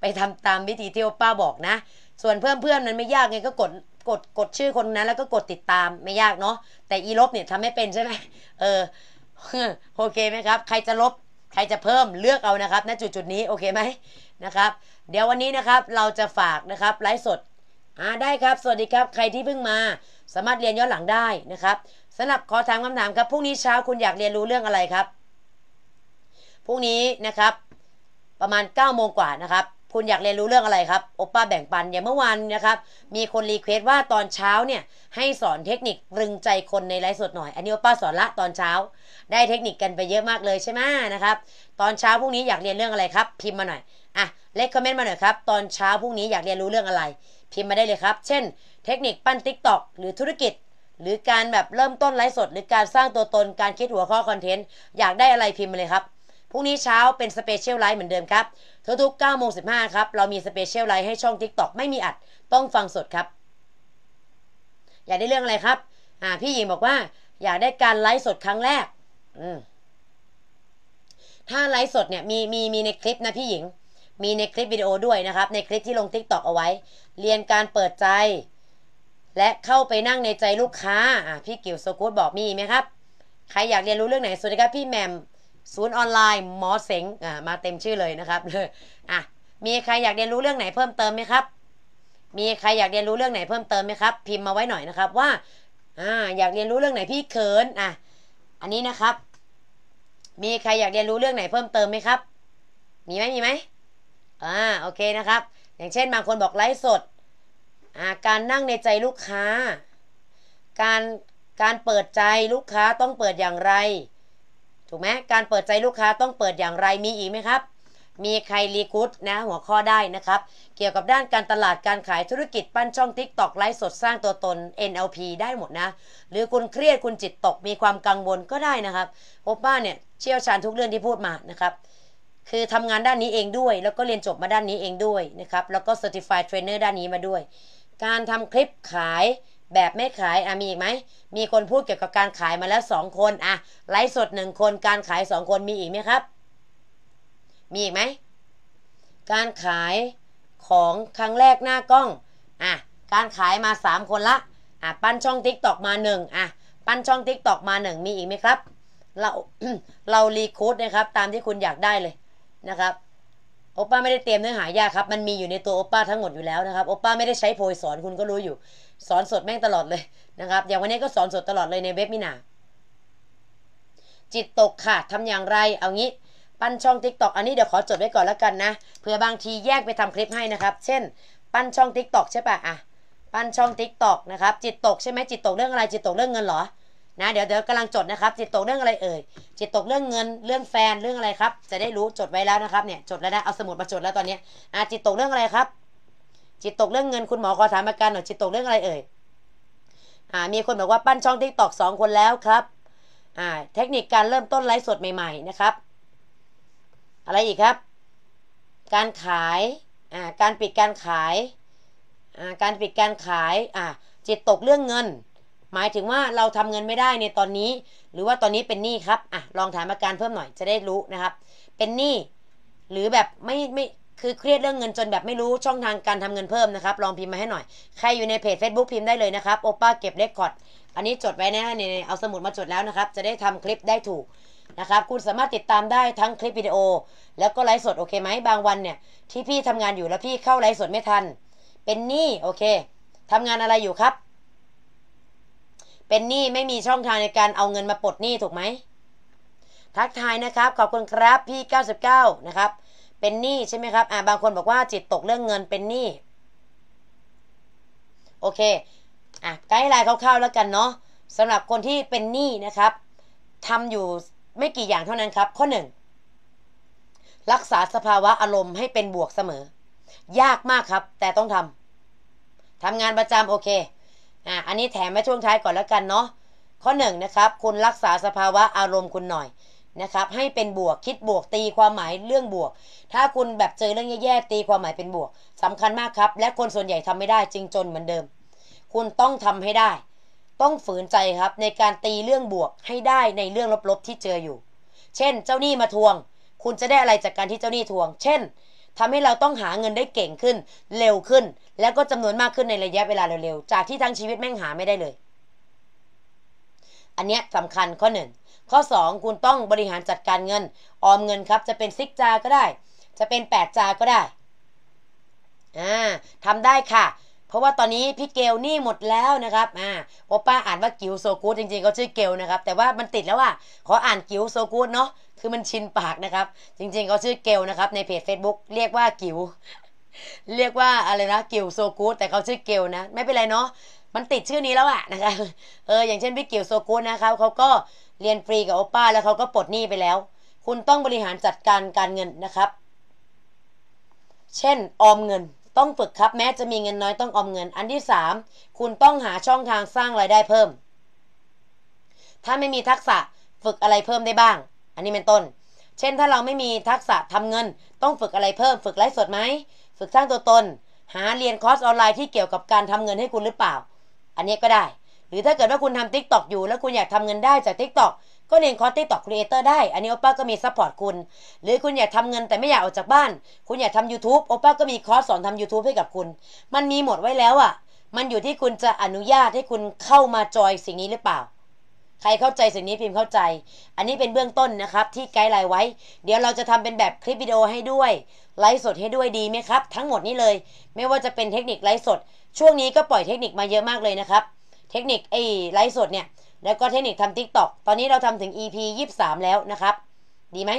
ไปทำตามวิธีที่ป้าบอกนะ ส่วนเพื่อนเพื่อนมันไม่ยากไงก็กดกดกดชื่อคนนั้นแล้วก็กดติดตามไม่ยากเนาะแต่อีลบเนี่ยทำไม่เป็นใช่ไหมเออโอเคไหมครับ ใครจะลบ ใครจะเพิ่ม เลือกเอานะครับ ณ จุดจุดนี้ โอเคไหมนะครับ เดี๋ยววันนี้นะครับ เราจะฝากนะครับ ไลฟ์สด อ่า ได้ครับ สวัสดีครับ ใครที่เพิ่งมา สามารถเรียนย้อนหลังได้นะครับสำหรับ ขอถามคำถามครับ พรุ่งนี้เช้าคุณอยากเรียนรู้เรื่องอะไรครับ พรุ่งนี้นะครับ ประมาณ9ก้าโมงกว่านะครับคุณอยากเรียนรู้เรื่องอะไรครับโอป้าแบ่งปันอย่างเมื่อวานนะครับ มีคนรีเควสว่าตอนเช้าเนี่ยให้สอนเทคนิคตรึงใจคนในไลฟ์สดหน่อย อันนี้โอป้าสอนละตอนเช้า ได้เทคนิคกันไปเยอะมากเลยใช่ไหมนะครับ ตอนเช้าพรุ่งนี้อยากเรียนเรื่องอะไรครับ พิมพ์มาหน่อย อ่ะเลคคอมเมนต์มาหน่อยครับ ตอนเช้าพรุ่งนี้อยากเรียนรู้เรื่องอะไร พิมพ์มาได้เลยครับ เช่น เทคนิคปั้นทิกตอกหรือธุรกิจ หรือการแบบเริ่มต้นไลฟ์สด หรือการสร้างตัวตน การคิดหัวข้อคอนเทนต์ อยากได้อะไรพิมพ์มาเลยครับพรุ่งนี้เช้าเป็นสเปเชียลไลฟ์เหมือนเดิมครับ ทุกๆ9โมง15 ครับ เรามีสเปเชียลไลฟ์ให้ช่อง TikTok ไม่มีอัด ต้องฟังสดครับ อยากได้เรื่องอะไรครับ อ่า พี่หญิงบอกว่า อยากได้การไลฟ์สดครั้งแรก อืม ถ้าไลฟ์สดเนี่ย มีมีมีในคลิปนะพี่หญิง มีในคลิปวิดีโอด้วยนะครับ ในคลิปที่ลง t ิ k t o k เอาไว้ เรียนการเปิดใจ และเข้าไปนั่งในใจลูกค้า อ่า พี่กิ๋วโซกูดบอกมีไหมครับ ใครอยากเรียนรู้เรื่องไหนสวัสดีครับพี่แมมศูนย์ออนไลน์หมอเสงอ่า มาเต็มชื่อเลยนะครับเลยอ่ะมีใครอยากเรียนรู้เรื่องไหนเพิ่มเติมไหมครับ มีใครอยากเรียนรู้เรื่องไหนเพิ่มเติมไหมครับพิมพ์มาไว้หน่อยนะครับว่าอ่าอยากเรียนรู้เรื่องไหนพี่เขินอ่ะอันนี้นะครับ มีใครอยากเรียนรู้เรื่องไหนเพิ่มเติมไหมครับ มีไหมมีไหมอ่าโอเคนะครับ อย่างเช่น บางคนบอกไลฟ์สด อ่าการนั่งในใจลูกค้า การการเปิดใจลูกค้าต้องเปิดอย่างไรถูกไหม การเปิดใจลูกค้าต้องเปิดอย่างไร มีอีกไหมครับ มีใครรีคูดนะหัวข้อได้นะครับ เกี่ยวกับด้านการตลาดการขายธุรกิจปั้นช่องทิกตอกไลฟ์สดสร้างตัวตน NLP ได้หมดนะ หรือคุณเครียดคุณจิตตกมีความกังวลก็ได้นะครับโอป้าเนี่ยเชี่ยวชาญทุกเรื่องที่พูดมานะครับ คือทำงานด้านนี้เองด้วย แล้วก็เรียนจบมาด้านนี้เองด้วยนะครับ แล้วก็เซอร์ติฟายเทรนเนอร์ด้านนี้มาด้วย การทำคลิปขายแบบไม่ขายอ่ะมีอีกไหมมีคนพูดเกี่ยวกับการขายมาแล้วสองคนอ่ะไลฟ์สดหนึ่งคน การขายสองคนมีอีกไหมครับ มีอีกไหมการขายของครั้งแรกหน้ากล้องอ่ะการขายมาสามคนละอ่ะปั้นช่องทิกตอกมาหนึ่งอ่ะปั้นช่องทิกตอกมาหนึ่งมีอีกไหมครับ เราเรารีคูดนะครับ ตามที่คุณอยากได้เลยนะครับโอป้าไม่ได้เตรียมเนื้อหายากครับ มันมีอยู่ในตัวโอป้าทั้งหมดอยู่แล้วนะครับโอป้าไม่ได้ใช้โพยสอนคุณก็รู้อยู่สอนสดแม่งตลอดเลยนะครับอย่างวันนี้ก็สอนสดตลอดเลยในเว็บมินา จิตตกค่ะ ทำอย่างไรเอางี้ ปั้นช่อง Tik t o อกอันนี้เดี๋ยวขอจดไว้ก่อนแล้วกันนะเผื่อบางทีแยกไปทำคลิปให้นะครับ เช่น ปั้นช่อง Tik t o อกใช่ปะอ่ะปั้นช่อง Tik t o อกนะครับจิตตกใช่ไหมจิตตกเรื่องอะไร จิตตกเรื่องเงินหรอนะเดี๋ยวเดี๋ยวกำลังจดนะครับจิตตกเรื่องอะไรเอ่ยจิตตกเรื่องเงิน เรื่องแฟนเรื่องอะไรครับ จะได้รู้จดไว้แล้วนะครับเนี่ยจดแล้วนะเอาสมุดมาจดแล้วตอนนี้อ่ะจิตตกเรื่องอะไรครับจิตตกเรื่องเงินคุณหมอขอถามอาการหน่อยจิตตกเรื่องอะไรเอ่ย อ่ามีคนบอกว่าปั้นช่องทิกตอกสองคนแล้วครับ อ่าเทคนิคการเริ่มต้น ไลฟ์สดใหม่ ๆนะครับ อะไรอีกครับ การขาย อ่าการปิดการขาย อ่าการปิดการขาย อ่าจิตตกเรื่องเงิน หมายถึงว่าเราทำเงินไม่ได้ในตอนนี้ หรือว่าตอนนี้เป็นหนี้ครับ อ่ะลองถามอาการเพิ่มหน่อยจะได้รู้นะครับ เป็นหนี้ หรือแบบไม่ไม่คือเครียดเรื่องเงินจนแบบไม่รู้ช่องทางการทำเงินเพิ่มนะครับ ลองพิมพ์มาให้หน่อยใครอยู่ในเพจ Facebook พิมพ์ได้เลยนะครับโอป้าเก็บเลคคอร์ดอันนี้จดไว้นะเนี่ยเอาสมุดมาจดแล้วนะครับ จะได้ทำคลิปได้ถูกนะครับ คุณสามารถติดตามได้ทั้งคลิปวิดีโอ แล้วก็ไลฟ์สดโอเคไหม บางวันเนี่ย ที่พี่ทำงานอยู่แล้วพี่เข้าไลฟ์สดไม่ทัน เป็นหนี้โอเค ทำงานอะไรอยู่ครับ เป็นหนี้ไม่มีช่องทางในการเอาเงินมาปลดหนี้ถูกไหมทักทายนะครับ ขอบคุณครับพี่99นะครับเป็นหนี้ใช่ไหมครับอ่าบางคนบอกว่าจิตตกเรื่องเงินเป็นหนี้ โอเคอ่ะไกด์ไลน์คร่าวๆแล้วกันเนาะสำหรับคนที่เป็นหนี้นะครับทำอยู่ไม่กี่อย่างเท่านั้นครับ ข้อหนึ่ง รักษาสภาวะอารมณ์ให้เป็นบวกเสมอ ยากมากครับ แต่ต้องทำทำงานประจำโอเค อ่ะ อันนี้แถมไว้ช่วงท้ายก่อนแล้วกันเนาะ ข้อหนึ่งนะครับคุณรักษาสภาวะอารมณ์คุณหน่อยนะครับให้เป็นบวกคิดบวกตีความหมายเรื่องบวก ถ้าคุณแบบเจอเรื่องแย่ๆตีความหมายเป็นบวก สำคัญมากครับและคนส่วนใหญ่ทำไม่ได้จึงจนเหมือนเดิม คุณต้องทำให้ได้ ต้องฝืนใจครับในการตีเรื่องบวกให้ได้ในเรื่องลบๆที่เจออยู่ เช่น เจ้าหนี้มาทวง คุณจะได้อะไรจากการที่เจ้าหนี้ทวง เช่น ทำให้เราต้องหาเงินได้เก่งขึ้นเร็วขึ้น แล้วก็จำนวนมากขึ้นในระยะเวลาเร็วๆจากที่ทั้งชีวิตแม่งหาไม่ได้เลย อันเนี้ยสาคัญข้อหนึ่งข้อ2คุณต้องบริหารจัดการเงิน ออมเงินครับ จะเป็นซิกจาก็ได้ จะเป็น8จาก็ได้อ่าทำได้ค่ะ เพราะว่าตอนนี้พี่เกลนี่หมดแล้วนะครับอ่าโอป้าอ่านว่ากิวโซกูดจริงๆเขาชื่อเกลนะครับ แต่ว่ามันติดแล้วว่าขออ่านกิวโซกูดเนาะคือมันชินปากนะครับ จริง ๆเขาชื่อเกลนะครับ ในเพจ Facebook เรียกว่ากิวเรียกว่าอะไรนะกิวโซกูดแต่เขาชื่อเกลนะไม่เป็นไรเนาะมันติดชื่อนี้แล้วอะนะคะเอออย่างเช่นพี่กิวโซกูดนะครับเขาก็เรียนฟรีกับโอป้าแล้วเขาก็ปลดหนี้ไปแล้ว คุณต้องบริหารจัดการการเงินนะครับ เช่น ออมเงิน ต้องฝึกครับแม้จะมีเงินน้อยต้องออมเงิน อันที่สามคุณต้องหาช่องทางสร้างรายได้เพิ่ม ถ้าไม่มีทักษะฝึกอะไรเพิ่มได้บ้าง อันนี้เป็นต้น เช่นถ้าเราไม่มีทักษะทำเงินต้องฝึกอะไรเพิ่ม ฝึกไลฟ์สดไหมฝึกสร้างตัวตน หาเรียนคอร์สออนไลน์ที่เกี่ยวกับการทำเงินให้คุณหรือเปล่า อันนี้ก็ได้หรือถ้าเกิดว่าคุณทำ TikTok อยู่แล้วคุณอยากทำเงินได้จาก TikTok ก็เรียนคอร์สทิกตอกครีเอเตอร์ได้อันนี้โอป้าก็มีซัพพอร์ตคุณหรือคุณอยากทำเงินแต่ไม่อยากออกจากบ้าน คุณอยากทำ YouTube โอป้าก็มีคอร์สสอนทำ YouTube ให้กับคุณ มันมีหมดไว้แล้วอะ่ะ มันอยู่ที่คุณจะอนุญาตให้คุณเข้ามาจอยสิ่งนี้หรือเปล่า ใครเข้าใจสิ่งนี้พิมพ์เข้าใจ อันนี้เป็นเบื้องต้นนะครับที่ไกด์ไลน์ไว้ เดี๋ยวเราจะทำเป็นแบบคลิปวิดีโอให้ด้วยไลฟ์สดให้ด้วยดีไหมครับทั้งหมดนี้เลย ไม่ว่าจะเป็นเทคนิคไลฟ์สด ช่วงนี้ก็ปล่อยเทคนิคมาเยอะมากเลยนะครับเทคนิคไอไลฟ์สดเนี่ย แล้วก็เทคนิคทำทิกตอกตอนนี้เราทำถึง EP 23 แล้วนะครับ ดีไหม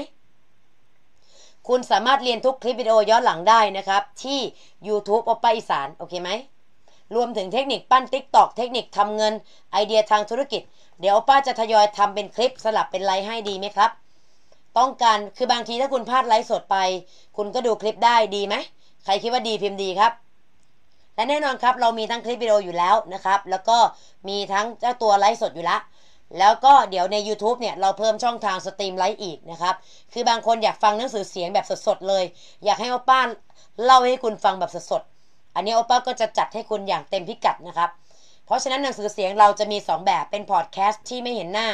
คุณสามารถเรียนทุกคลิปวิดีโอ ย้อนหลังได้นะครับ ที่ YouTube อปไาอีสานโอเคไหมรวมถึงเทคนิคปั้นทิกตอกเทคนิคทำเงินไอเดียทางธุรกิจ เดี๋ยวป้าจะทยอยทำเป็นคลิปสลับเป็นไลฟ์ให้ดีไหมครับ ต้องการคือบางทีถ้าคุณพลาดไลฟ์สดไป คุณก็ดูคลิปได้ดีไหมใครคิดว่าดีพิมพ์ดีครับและแน่นอนครับเรามีทั้งคลิปวิดีโออยู่แล้วนะครับ แล้วก็มีทั้งเจ้าตัวไลฟ์สดอยู่ละ แล้วก็เดี๋ยวใน YouTube เนี่ยเราเพิ่มช่องทางสตรีมไลฟ์อีกนะครับ คือบางคนอยากฟังหนังสือเสียงแบบสดๆเลย อยากให้โอป้าเล่าให้คุณฟังแบบสดๆ อันนี้โอป้าก็จะจัดให้คุณอย่างเต็มพิกัดนะครับ เพราะฉะนั้นหนังสือเสียงเราจะมี 2 แบบเป็นพอดแคสต์ที่ไม่เห็นหน้า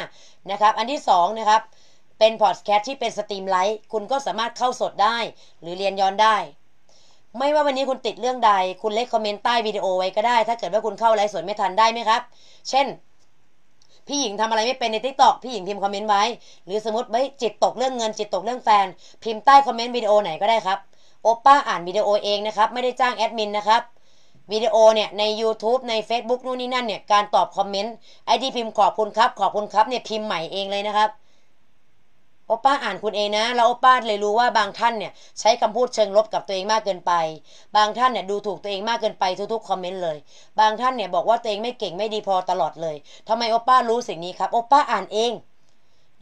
นะครับอันที่2นะครับเป็นพอดแคสต์ที่เป็นสตรีมไลฟ์คุณก็สามารถเข้าสดได้ หรือเรียนย้อนได้ไม่ว่าวันนี้คุณติดเรื่องใด คุณเล็กคอมเมนต์ใต้วิดีโอไว้ก็ได้ ถ้าเกิดว่าคุณเข้าไลฟ์สดไม่ทันได้ไหมครับ เช่น พี่หญิงทำอะไรไม่เป็นในทิกตอกพี่หญิงพิมพ์คอมเมนต์ไว้หรือสมมติไม่จิตตกเรื่องเงินจิตตกเรื่องแฟนพิมพ์ใต้คอมเมนต์วิดีโอไหนก็ได้ครับโอป้าอ่านวิดีโอเองนะครับไม่ได้จ้างแอดมินนะครับวิดีโอเนี่ยใน YouTube ใน Facebook นู่นนี่นั่นเนี่ยการตอบคอมเมนต์ไอที่พิมพ์ขอบคุณครับขอบคุณครับเนี่ยพิมพ์ใหม่เองเลยนะครับโอป้าอ่านคุณเองนะแล้วโอป้าเลยรู้ว่าบางท่านเนี่ยใช้คำพูดเชิงลบกับตัวเองมากเกินไป บางท่านเนี่ยดูถูกตัวเองมากเกินไปทุกๆคอมเมนต์เลย บางท่านเนี่ยบอกว่าตัวเองไม่เก่งไม่ดีพอตลอดเลย ทำไมโอป้ารู้สิ่งนี้ครับโอป้าอ่านเอง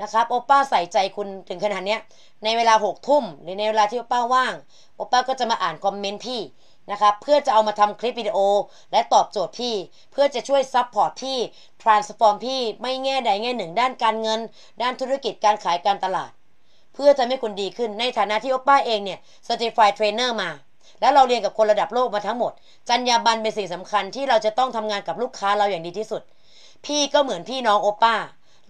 นะครับโอป้าใส่ใจคุณถึงขนาดเนี้ยในเวลาหกทุ่มหรือในเวลาที่โอป้าว่างโอป้าก็จะมาอ่านคอมเมนต์พี่นะครับเพื่อจะเอามาทำคลิปวิดีโอและตอบโจทย์พี่ เพื่อจะช่วยซัพพอร์ตพี่ transform พี่ ไม่แง่ใดแง่หนึ่งด้านการเงิน ด้านธุรกิจการขายการตลาด เพื่อจะให้คุณดีขึ้นในฐานะที่โอป้าเองเนี่ย certified trainer มา แล้วเราเรียนกับคนระดับโลกมาทั้งหมด จรรยาบรรณเป็นสิ่งสำคัญที่เราจะต้องทำงานกับลูกค้าเราอย่างดีที่สุด พี่ก็เหมือนพี่น้องโอป้า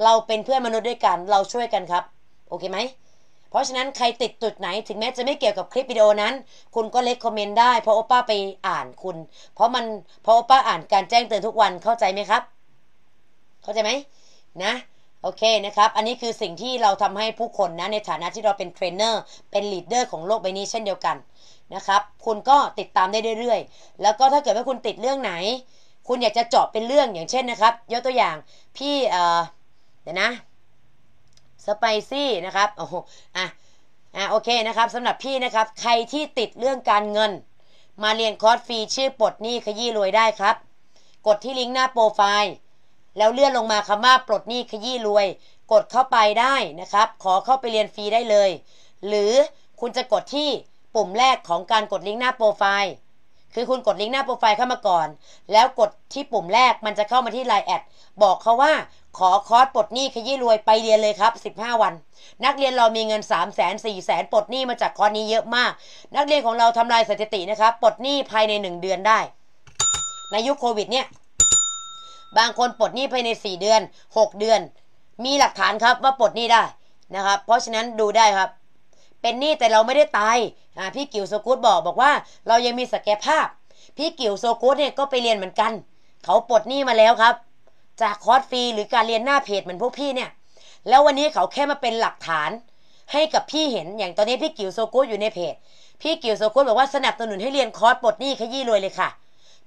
เราเป็นเพื่อนมนุษย์ด้วยกันเราช่วยกันครับ โอเคไหมเพราะฉะนั้นใครติดจุดไหนถึงแม้จะไม่เกี่ยวกับคลิปวิดีโอนั้น คุณก็เล็กคอมเมนต์ได้เพราะโอป้าไปอ่านคุณ เพราะมันเพราะโอป้าอ่านการแจ้งเตือนทุกวันเข้าใจไหมครับ เข้าใจไหมนะ โอเคนะครับ อันนี้คือสิ่งที่เราทำให้ผู้คนนะ ในฐานะที่เราเป็นเทรนเนอร์เป็นลีดเดอร์ของโลกใบนี้เช่นเดียวกันนะครับ คุณก็ติดตามได้เรื่อยๆแล้วก็ถ้าเกิดว่าคุณติดเรื่องไหน คุณอยากจะเจาะเป็นเรื่องอย่างเช่นนะครับ ยกตัวอย่างพี่เดี๋ยวนะไปซี่นะครับโอ้อ่ะอ่ะโอเคนะครับสำหรับพี่นะครับ ใครที่ติดเรื่องการเงิน มาเรียนคอร์สฟรีชื่อปลดหนี้ขยี้รวยได้ครับ กดที่ลิงก์หน้าโปรไฟล์ แล้วเลื่อนลงมาคำว่าปลดหนี้ขยี้รวย กดเข้าไปได้นะครับ ขอเข้าไปเรียนฟรีได้เลย หรือคุณจะกดที่ปุ่มแรกของการกดลิงก์หน้าโปรไฟล์คือคุณกดลิงก์หน้าโปรไฟล์เข้ามาก่อน แล้วกดที่ปุ่มแรกมันจะเข้ามาที่ Line แอดบอกเขาว่าขอคอร์สปลดหนี้ขยี้รวยไปเรียนเลยครับ 15 วัน นักเรียนเรามีเงิน3 0 0 0 0่0ส0ปลดหนี้มาจากคอร์สนี้เยอะมาก นักเรียนของเราทำลายสถิตินะครับ ปลดหนี้ภายใน 1 เดือนได้ ในยุคโควิดเนี่ย บางคนปลดหนี้ภายใน4เดือน6เดือน มีหลักฐานครับว่าปลดหนี้ได้นะครับ เพราะฉะนั้นดูได้ครับเป็นหนี้แต่เราไม่ได้ตาย อ่าพี่กิ๋วโซกูดบอกบอกว่าเรายังมีสแกลภาพพี่กิ๋วโซกูดเนี่ยก็ไปเรียนเหมือนกัน เขาปลดหนี้มาแล้วครับ จากคอร์สฟรีหรือการเรียนหน้าเพจเหมือนพวกพี่เนี่ย แล้ววันนี้เขาแค่มาเป็นหลักฐาน ให้กับพี่เห็นอย่างตอนนี้พี่กิ๋วโซกูดอยู่ในเพจ พี่กิ๋วโซกูดบอกว่าสนับสนุนให้เรียนคอร์สปลดหนี้ขยี้รวยเลยค่ะ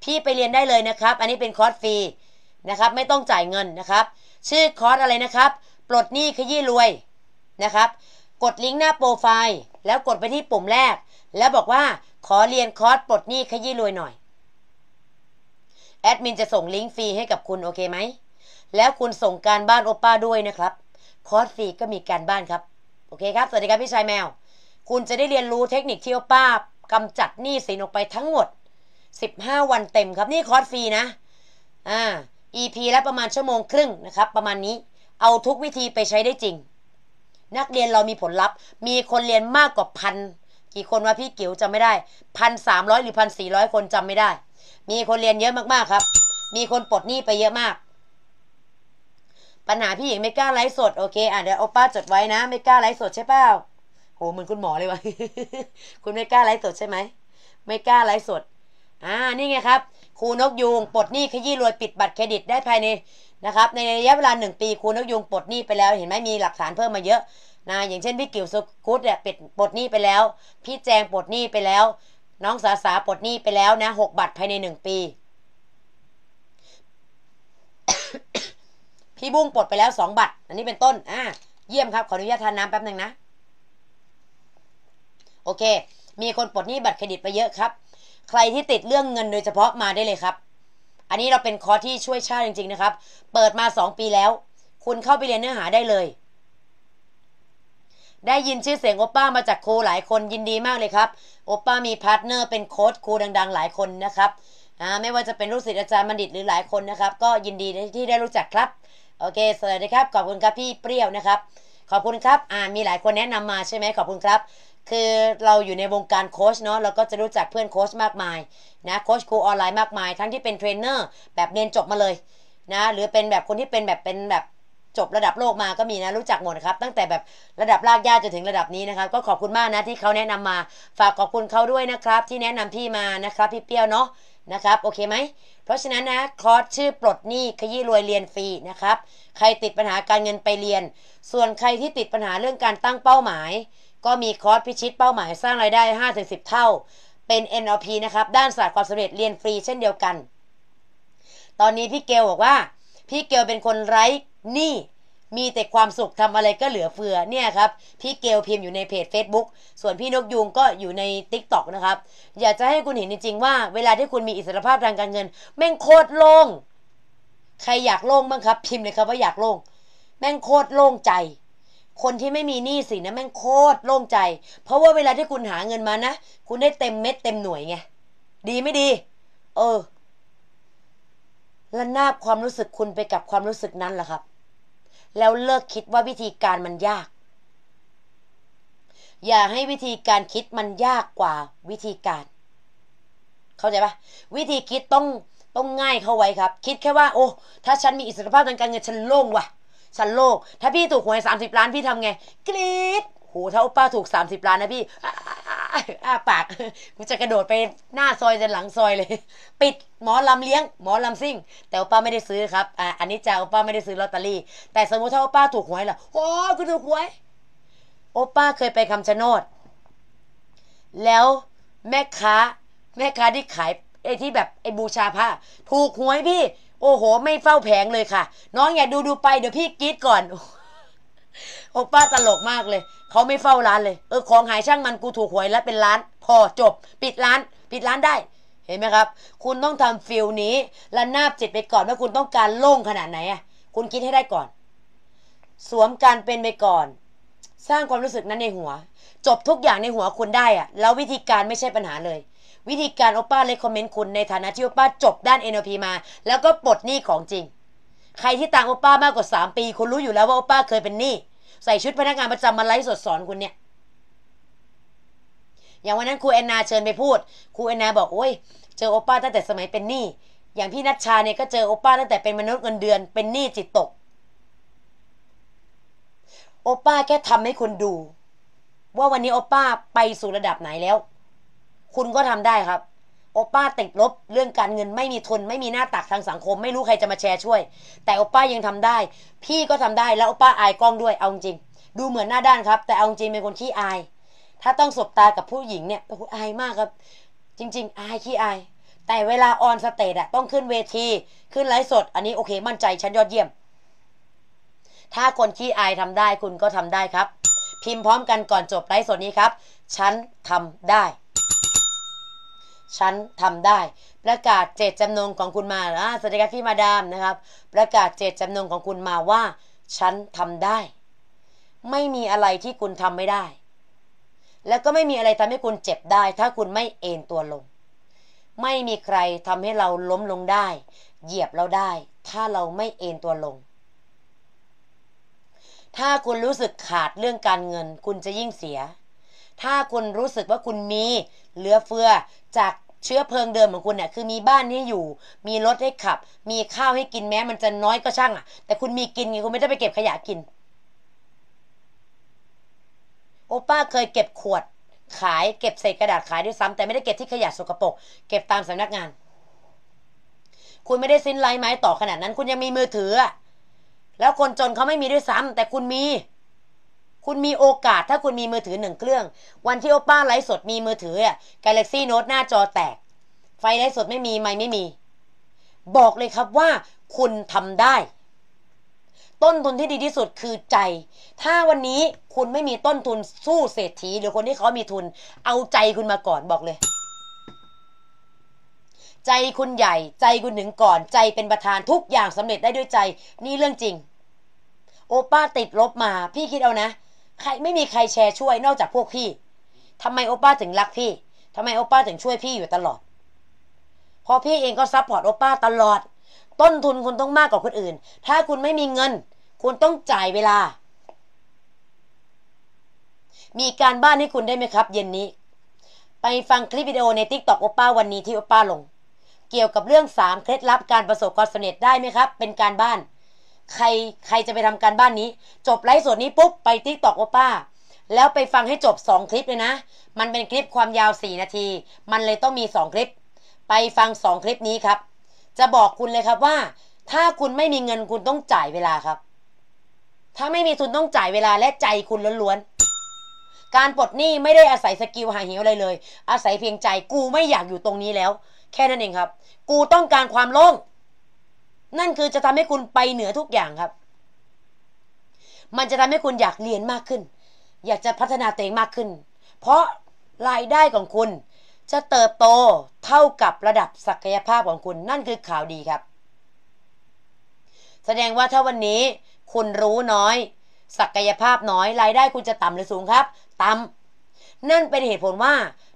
พี่ไปเรียนได้เลยนะครับ อันนี้เป็นคอร์สฟรีนะครับ ไม่ต้องจ่ายเงินนะครับ ชื่อคอร์สอะไรนะครับ ปลดหนี้ขยี้รวยนะครับกดลิงก์หน้าโปรไฟล์ แล้วกดไปที่ปุ่มแรก แล้วบอกว่า ขอเรียนคอร์สปลดหนี้ขยี้รวยหน่อย แอดมินจะส่งลิงก์ฟรีให้กับคุณโอเคไหม แล้วคุณส่งการบ้านโอป้าด้วยนะครับ คอร์สฟรีก็มีการบ้านครับ โอเคครับ สวัสดีครับพี่ชายแมว คุณจะได้เรียนรู้เทคนิคที่โอป้ากำจัดหนี้สินออกไปทั้งหมด 15 วันเต็มครับ นี่คอร์สฟรีนะ อ่า EP แล้วประมาณชั่วโมงครึ่งนะครับ ประมาณนี้ เอาทุกวิธีไปใช้ได้จริงนักเรียนเรามีผลลัพธ์ มีคนเรียนมากกว่าพัน กี่คนวะพี่เก่ยวจำไม่ได้ พันสามร้อยหรือพันสี่ร้อยคนจำไม่ได้ มีคนเรียนเยอะมากๆครับ มีคนปลดหนี้ไปเยอะมาก ปัญหาพี่หญิงไม่กล้าไลฟ์สด โอเคอ่ะเดี๋ยวเอาป้าจดไว้นะไม่กล้าไลฟ์สดใช่เปล่าโหเหมือนคุณหมอเลยวะ คุณไม่กล้าไลฟ์สดใช่ไหม ไม่กล้าไลฟ์สด อ่านี่ไงครับครูนกยูงปลดหนี้ขยี้รวยปิดบัตรเครดิตได้ภายในนะครับ ในระยะเวลา1ปีคุณนกยุงปลดหนี้ไปแล้ว เห็นไหมมีหลักฐานเพิ่มมาเยอะนะอย่างเช่นพี่กิ๋วสุกุตเนี่ยปิดปลดหนี้ไปแล้ว พี่แจงปลดหนี้ไปแล้ว น้องสาสาปลดหนี้ไปแล้วนะหกบัตรภายในหนึ่งปี พี่บุ้งปลดไปแล้วสองบัตร อันนี้เป็นต้นอ่ะเยี่ยมครับ ขออนุญาตทานน้ำแป๊บหนึ่งนะโอเค มีคนปลดหนี้บัตรเครดิตไปเยอะครับ ใครที่ติดเรื่องเงินโดยเฉพาะมาได้เลยครับอันนี้เราเป็นคอร์สที่ช่วยชาติจริงๆนะครับ เปิดมา 2 ปีแล้ว คุณเข้าไปเรียนเนื้อหาได้เลย ได้ยินชื่อเสียงโอป้ามาจากครูหลายคนยินดีมากเลยครับ โอป้ามีพาร์ทเนอร์เป็นโค้ชครูดัง ๆ หลายคนนะครับไม่ว่าจะเป็นลูกศิษย์อาจารย์บัณฑิตหรือหลายคนนะครับ ก็ยินดีที่ได้รู้จักครับ โอเคสวัสดีครับ ขอบคุณครับพี่เปรี้ยวนะครับ ขอบคุณครับ อ่ามีหลายคนแนะนำมาใช่ไหมขอบคุณครับคือเราอยู่ในวงการโค้ชเนาะเราก็จะรู้จักเพื่อนโค้ชมากมายนะโค้ชครูออนไลน์มากมายทั้งที่เป็นเทรนเนอร์แบบเรียนจบมาเลยนะหรือเป็นแบบคนที่เป็นแบบเป็นแบบจบระดับโลกมาก็มีนะรู้จักหมดครับ ตั้งแต่แบบระดับรากหญ้าจนถึงระดับนี้นะครับก็ขอบคุณมากนะที่เขาแนะนำมา ฝากขอบคุณเขาด้วยนะครับที่แนะนำพี่มานะครับพี่เปี้ยวเนาะนะครับ โอเคไหมเพราะฉะนั้นนะคอร์สชื่อปลดหนี้ขยี้รวยเรียนฟรีนะครับใครติดปัญหาการเงินไปเรียน ส่วนใครที่ติดปัญหาเรื่องการตั้งเป้าหมายก็มีคอร์สพิชิตเป้าหมายสร้างรายได้5-10เท่า เป็น NLP นะครับ ด้านศาสตร์ความสำเร็จเรียนฟรีเช่นเดียวกัน ตอนนี้พี่เกลบอกว่า พี่เกลเป็นคนไร้หนี้มีแต่ความสุขทำอะไรก็เหลือเฟือเนี่ยครับ พี่เกลพิมพ์อยู่ในเพจ Facebook ส่วนพี่นกยุงก็อยู่ใน TikTok นะครับ อยากจะให้คุณเห็นจริงๆว่า เวลาที่คุณมีอิสรภาพทางการเงินแม่งโคตรโล่งใครอยากโล่งบ้างครับ พิมพ์เลยครับว่าอยากโล่งแม่งโคตรโล่งใจคนที่ไม่มีหนี้สินนะแม่งโคตรโล่งใจ เพราะว่าเวลาที่คุณหาเงินมานะ คุณได้เต็มเม็ดเต็มหน่วยไงดีไม่ดี เออและนาบความรู้สึกคุณไปกับความรู้สึกนั้นเหรอครับ แล้วเลิกคิดว่าวิธีการมันยาก อย่าให้วิธีการคิดมันยากกว่าวิธีการ เข้าใจปะวิธีคิดต้องต้องง่ายเข้าไว้ครับ คิดแค่ว่าโอ้ถ้าฉันมีอิสรภาพทางการเงินฉันโล่งว่ะชั้นโลกถ้าพี่ถูกหวย30 ล้านพี่ทำไง กรี๊ดโหถ้าอป้าถูก 30 ล้านนะพี่อ้าปาก กูจะกระโดดไป หน้าซอยจนหลังซอยเลย ปิดหมอลำเลี้ยง หมอลำซิ่ง แต่อป้าไม่ได้ซื้อครับอ่าอันนี้จะป้าไม่ได้ซื้อลอตเตอรี่แต่สมมติถ้าอป้าถูกหวยล่ะโอ้กูถูกหวยโอป้าเคยไปคำชะโนด แล้วแม่ค้า แม่ค้าที่ขายไอ้ที่แบบไอ้บูชาผ้า ถูกหวยพี่โอ้โห ไม่เฝ้าแผงเลยค่ะ น้องอย่าดูดูไป เดี๋ยวพี่กีดก่อนโอ้ป้าตลกมากเลย เขาไม่เฝ้าร้านเลย เออของหายช่างมันกูถูกหวยแล้วเป็นร้าน พอจบปิดร้าน ปิดร้านได้ เห็นไหมครับ คุณต้องทำฟิลนี้ระนาบจิตไปก่อนว่าคุณต้องการโล่งขนาดไหนอ่ะ คุณคิดให้ได้ก่อน สวมการเป็นไปก่อน สร้างความรู้สึกนั้นในหัว จบทุกอย่างในหัวคุณได้อ่ะ แล้ววิธีการไม่ใช่ปัญหาเลยวิธีการโอป้าเลคคอมเมนต์คุณในฐานะที่โอป้าจบด้าน NLP มา แล้วก็ปลดหนี้ของจริง ใครที่ตามโอป้ามากกว่า 3 ปี คุณรู้อยู่แล้วว่าโอป้าเคยเป็นหนี้ ใส่ชุดพนักงานประจำมาไลฟ์สดสอนคุณเนี่ย อย่างวันนั้นครูแอนนาเชิญไปพูดครูแอนนาบอกโอ้ย เจอโอป้าตั้งแต่สมัยเป็นหนี้อย่างพี่นัชชาเนี่ยก็เจอโอป้าตั้งแต่เป็นมนุษย์เงินเดือน เป็นหนี้จิตตกโอป้าแค่ทำให้คุณดู ว่าวันนี้โอป้าไปสู่ระดับไหนแล้วคุณก็ทำได้ครับ โอป้าติดลบเรื่องการเงินไม่มีทุนไม่มีหน้าตักทางสังคม ไม่รู้ใครจะมาแชร์ช่วย แต่โอป้ายังทำได้ พี่ก็ทำได้แล้วโอป้าอายกล้องด้วยเอาจริง ดูเหมือนหน้าด้านครับ แต่เอาจริงเป็นคนขี้อาย ถ้าต้องสบตากับผู้หญิงเนี่ยออายมากครับ จริง ๆ อายขี้อาย แต่เวลาออนสเตจอะต้องขึ้นเวทีขึ้นไลฟ์สด อันนี้โอเค มั่นใจ ชั้นยอดเยี่ยม ถ้าคนขี้อายทำได้คุณก็ทำได้ครับ พิมพ์พร้อมกันก่อนจบไลฟ์สดนี้ครับฉันทำได้ฉันทำได้ ประกาศเจตจำนงของคุณมาอ่าสวัสดีครับพี่มาดามนะครับ ประกาศเจตจำนงของคุณมาว่า ฉันทำได้ ไม่มีอะไรที่คุณทำไม่ได้ แล้วก็ไม่มีอะไรทำให้คุณเจ็บได้ ถ้าคุณไม่เอนตัวลง ไม่มีใครทำให้เราล้มลงได้ เหยียบเราได้ ถ้าเราไม่เอนตัวลง ถ้าคุณรู้สึกขาดเรื่องการเงิน คุณจะยิ่งเสียถ้าคุณรู้สึกว่าคุณมีเหลือเฟือ จากเชื้อเพลิงเดิมของคุณเนี่ย คือมีบ้านให้อยู่ มีรถให้ขับ มีข้าวให้กินแม้มันจะน้อยก็ช่างอ่ะแต่คุณมีกินไงคุณไม่ได้ไปเก็บขยะกิน โอป้าเคยเก็บขวดขายเก็บเศษกระดาษขายด้วยซ้ำ แต่ไม่ได้เก็บที่ขยะสกปรกเก็บตามสำนักงาน คุณไม่ได้สิ้นไร้ไม้ต่อขนาดนั้น คุณยังมีมือถือแล้วคนจนเขาไม่มีด้วยซ้ำ แต่คุณมีคุณมีโอกาสถ้าคุณมีมือถือหนึ่งเครื่อง วันที่โอป้าไลฟ์สดมีมือถืออ่ะ Galaxy Note หน้าจอแตก ไฟไลฟ์สดไม่มี ไม่ไม่มี บอกเลยครับว่าคุณทำได้ ต้นทุนที่ดีที่สุดคือใจ ถ้าวันนี้คุณไม่มีต้นทุนสู้เศรษฐีหรือคนที่เขามีทุน เอาใจคุณมาก่อนบอกเลย ใจคุณใหญ่ ใจคุณหนึ่งก่อนใจเป็นประธานทุกอย่างสำเร็จได้ด้วยใจ นี่เรื่องจริง โอป้าติดลบมา พี่คิดเอานะใครไม่มีใครแชร์ช่วยนอกจากพวกพี่ ทำไมโอป้าถึงรักพี่ ทำไมโอป้าถึงช่วยพี่อยู่ตลอด พอพี่เองก็ซัพพอร์ตโอป้าตลอด ต้นทุนคุณต้องมากกว่าคนอื่น ถ้าคุณไม่มีเงิน คุณต้องจ่ายเวลา มีการบ้านให้คุณได้ไหมครับเย็นนี้ ไปฟังคลิปวิดีโอในทิกตอกโอป้าวันนี้ที่โอป้าลง เกี่ยวกับเรื่อง 3 เคล็ดลับการประสบความสำเร็จได้ไหมครับ เป็นการบ้านใครใครจะไปทำการบ้านนี้ จบไลฟ์ส่วนนี้ปุ๊บ ไปติ๊กตอกว่าป้า แล้วไปฟังให้จบ 2 คลิปเลยนะ มันเป็นคลิปความยาว4นาที มันเลยต้องมี 2 คลิป ไปฟัง 2 คลิปนี้ครับ จะบอกคุณเลยครับว่า ถ้าคุณไม่มีเงินคุณต้องจ่ายเวลาครับ ถ้าไม่มีทุนต้องจ่ายเวลาและใจคุณล้วนๆการปลดหนี้ไม่ได้อาศัยสกิลหาเหวอะไรเลย อาศัยเพียงใจกูไม่อยากอยู่ตรงนี้แล้ว แค่นั้นเองครับ กูต้องการความโล่งนั่นคือจะทำให้คุณไปเหนือทุกอย่างครับ มันจะทำให้คุณอยากเรียนมากขึ้น อยากจะพัฒนาตัวเองมากขึ้น เพราะรายได้ของคุณ จะเติบโตเท่ากับระดับศักยภาพของคุณ นั่นคือข่าวดีครับ แสดงว่าถ้าวันนี้ คุณรู้น้อย ศักยภาพน้อย รายได้คุณจะต่ำหรือสูงครับ ต่ำนั่นเป็นเหตุผลว่า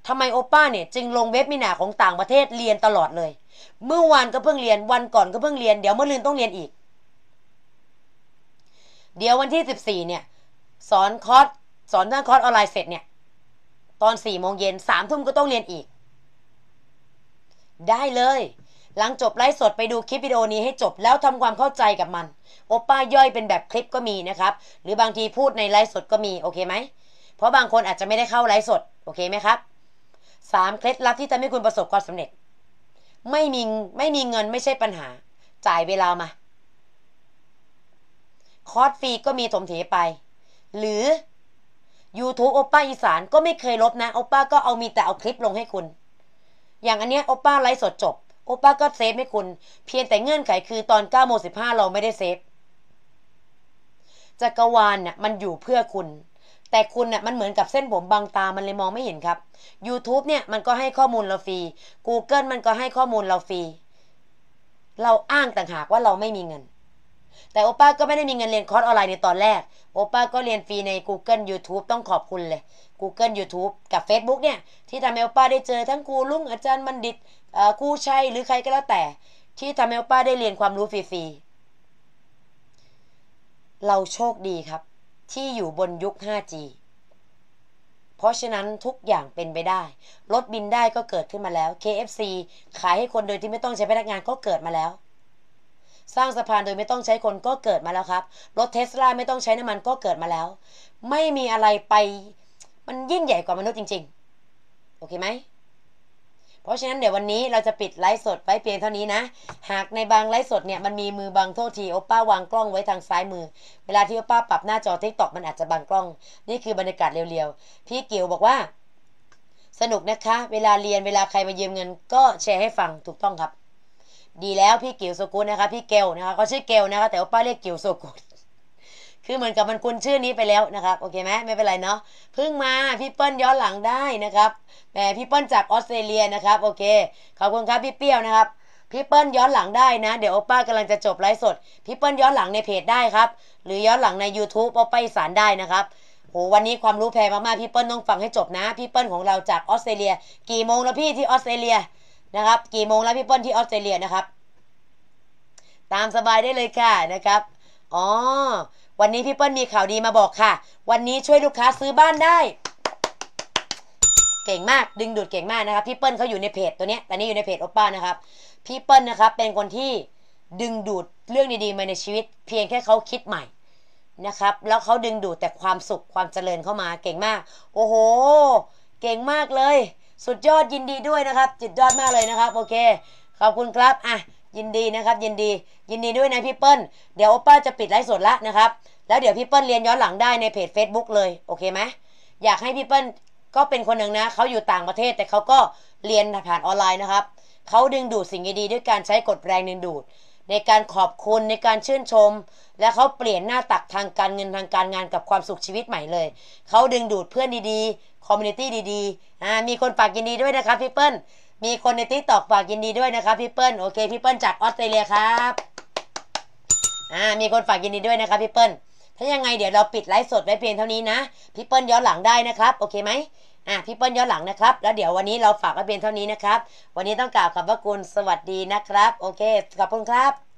ทำไมโอป้าเนี่ยจึงลงเว็บมินาของต่างประเทศเรียนตลอดเลย เมื่อวานก็เพิ่งเรียนวันก่อนก็เพิ่งเรียน เดี๋ยวเมื่อลืนต้องเรียนอีก เดี๋ยววันที่สิบสี่เนี่ย สอนคอร์สสอนเรื่องคอร์สออนไลน์เสร็จเนี่ยตอนสี่โมงเย็นสามทุ่มก็ต้องเรียนอีก ได้เลย หลังจบไลฟ์สดไปดูคลิปวิดีโอนี้ให้จบแล้วทำความเข้าใจกับมันโอป้าย่อยเป็นแบบคลิปก็มีนะครับ หรือบางทีพูดในไลฟ์สดก็มีโอเคไหมเพราะบางคนอาจจะไม่ได้เข้าไลฟ์สดโอเคไหมครับสามเคล็ดลับที่จะให้คุณประสบความสำเร็จ ไม่มีไม่มีเงินไม่ใช่ปัญหา จ่ายเวลามา คอร์สฟรีก็มีถมเถไป หรือ YouTube โอป้าอีสานก็ไม่เคยลบนะโอป้าก็เอามีแต่เอาคลิปลงให้คุณ อย่างอันเนี้ยโอป้าไลฟ์สดจบโอป้าก็เซฟให้คุณ เพียงแต่เงื่อนไขคือตอน9โมง้าเราไม่ได้เซฟจักรวาลเนี่ยมันอยู่เพื่อคุณแต่คุณเนี่ยมันเหมือนกับเส้นผมบางตามันเลยมองไม่เห็นครับ YouTube เนี่ยมันก็ให้ข้อมูลเราฟรี Google มันก็ให้ข้อมูลเราฟรี เราอ้างต่างหากว่าเราไม่มีเงิน แต่โอป้าก็ไม่ได้มีเงินเรียนคอร์สออนไลน์ในตอนแรกโอป้าก็เรียนฟรีใน Google YouTube ต้องขอบคุณเลย Google YouTube กับ Facebook เนี่ย ที่ทำให้โอป้าได้เจอทั้งครูลุงอาจารย์บัณฑิตครูชัยหรือใครก็แล้วแต่ ที่ทำให้โอป้าได้เรียนความรู้ฟรีๆเราโชคดีครับที่อยู่บนยุค 5G เพราะฉะนั้นทุกอย่างเป็นไปได้ รถบินได้ก็เกิดขึ้นมาแล้ว KFC ขายให้คนโดยที่ไม่ต้องใช้พนักงานก็เกิดมาแล้ว สร้างสะพานโดยไม่ต้องใช้คนก็เกิดมาแล้วครับ รถเทสลาไม่ต้องใช้น้ำมันก็เกิดมาแล้ว ไม่มีอะไรไป มันยิ่งใหญ่กว่ามนุษย์จริง ๆ โอเคไหมเพราะฉะนั้นเดี๋ยววันนี้เราจะปิดไลฟ์สดไว้เพียงเท่านี้นะ หากในบางไลฟ์สดเนี่ยมันมีมือบางโทษที โอป้าวางกล้องไว้ทางซ้ายมือ เวลาที่โอป้าปรับหน้าจอทิกตอกมันอาจจะบางกล้อง นี่คือบรรยากาศเรียวๆ พี่เกียวบอกว่าสนุกนะคะ เวลาเรียนเวลาใครมายืมเงินก็แชร์ให้ฟังถูกต้องครับ ดีแล้ว พี่เกียวโซกุลนะคะพี่เกลนะคะเขาชื่อเกลนะคะแต่โอป้าเรียกเกียวโซกุลคือเหมือนกับมันคุ้นชื่อนี้ไปแล้วนะครับ โอเคไหมไม่เป็นไรเนาะเพิ่งมาพี่เปิ้ลย้อนหลังได้นะครับแหมพี่เปิ้ลจากออสเตรเลียนะครับ โอเคขอบคุณครับพี่เปี้ยวนะครับพี่เปิ้ลย้อนหลังได้นะ เดี๋ยวโอป้ากำลังจะจบไลฟ์สดพี่เปิ้ลย้อนหลังในเพจได้ครับ หรือย้อนหลังใน YouTube โอป้าอีสานได้นะครับโหวันนี้ความรู้แพงมากๆพี่เปิ้ลต้องฟังให้จบนะพี่เปิ้ลของเราจากออสเตรเลีย กี่โมงแล้วพี่ที่ออสเตรเลียนะครับกี่โมงแล้วพี่เปิ้ลที่ออสเตรเลียนะครับ ตามสบายได้เลยค่ะนะครับ อ๋อวันนี้พี่เปิ้ลมีข่าวดีมาบอกค่ะ วันนี้ช่วยลูกค้าซื้อบ้านได้ เก่งมาก ดึงดูดเก่งมากนะครับพี่เปิ้ลเขาอยู่ในเพจตัวนี้ตอนนี้อยู่ในเพจโอป้านะครับ พี่เปิ้ลนะครับเป็นคนที่ดึงดูดเรื่องดีๆ มาในชีวิต เพียงแค่เขาคิดใหม่นะครับ แล้วเขาดึงดูดแต่ความสุขความเจริญเข้ามา เก่งมาก โอ้โห เก่งมากเลย สุดยอดยินดีด้วยนะครับจุดยอดมากเลยนะครับ โอเค ขอบคุณครับอ่ะยินดีนะครับ ยินดียินดีด้วยนะพี่เปิ้ลเดี๋ยวโอป้าจะปิดไลฟ์สดละนะครับ แล้วเดี๋ยวพี่เปิ้ลเรียนย้อนหลังได้ในเพจ Facebook เลย โอเคไหมอยากให้พี่เปิ้ลก็เป็นคนหนึ่งนะเขาอยู่ต่างประเทศแต่เขาก็เรียนผ่านออนไลน์นะครับ เขาดึงดูดสิ่งดีๆด้วยการใช้กฎแรงดึงดูด ในการขอบคุณในการชื่นชม และเขาเปลี่ยนหน้าตักทางการเงินทางการงานกับความสุขชีวิตใหม่เลยเขาดึงดูดเพื่อนดีๆคอมมูนิตี้ดีๆมีคนฝากยินดีด้วยนะครับพี่เปิ้ลมีคนในทิกตอกฝากยินดีด้วยนะครับพี่เปิ้ล โอเคพี่เปิ้ลจากออสเตรเลียครับอ่ามีคนฝากยินดีด้วยนะครับพี่เปิ้ลถ้ายังไงเดี๋ยวเราปิดไลฟ์สดไว้เพียงเท่านี้นะพี่เปิ้ลย้อนหลังได้นะครับโอเคไหมอ่ะพี่เปิ้ลย้อนหลังนะครับ แล้วเดี๋ยววันนี้เราฝากไว้เพียงเท่านี้นะครับ วันนี้ต้องกล่าวขอบพระคุณสวัสดีนะครับ โอเคขอบคุณครับ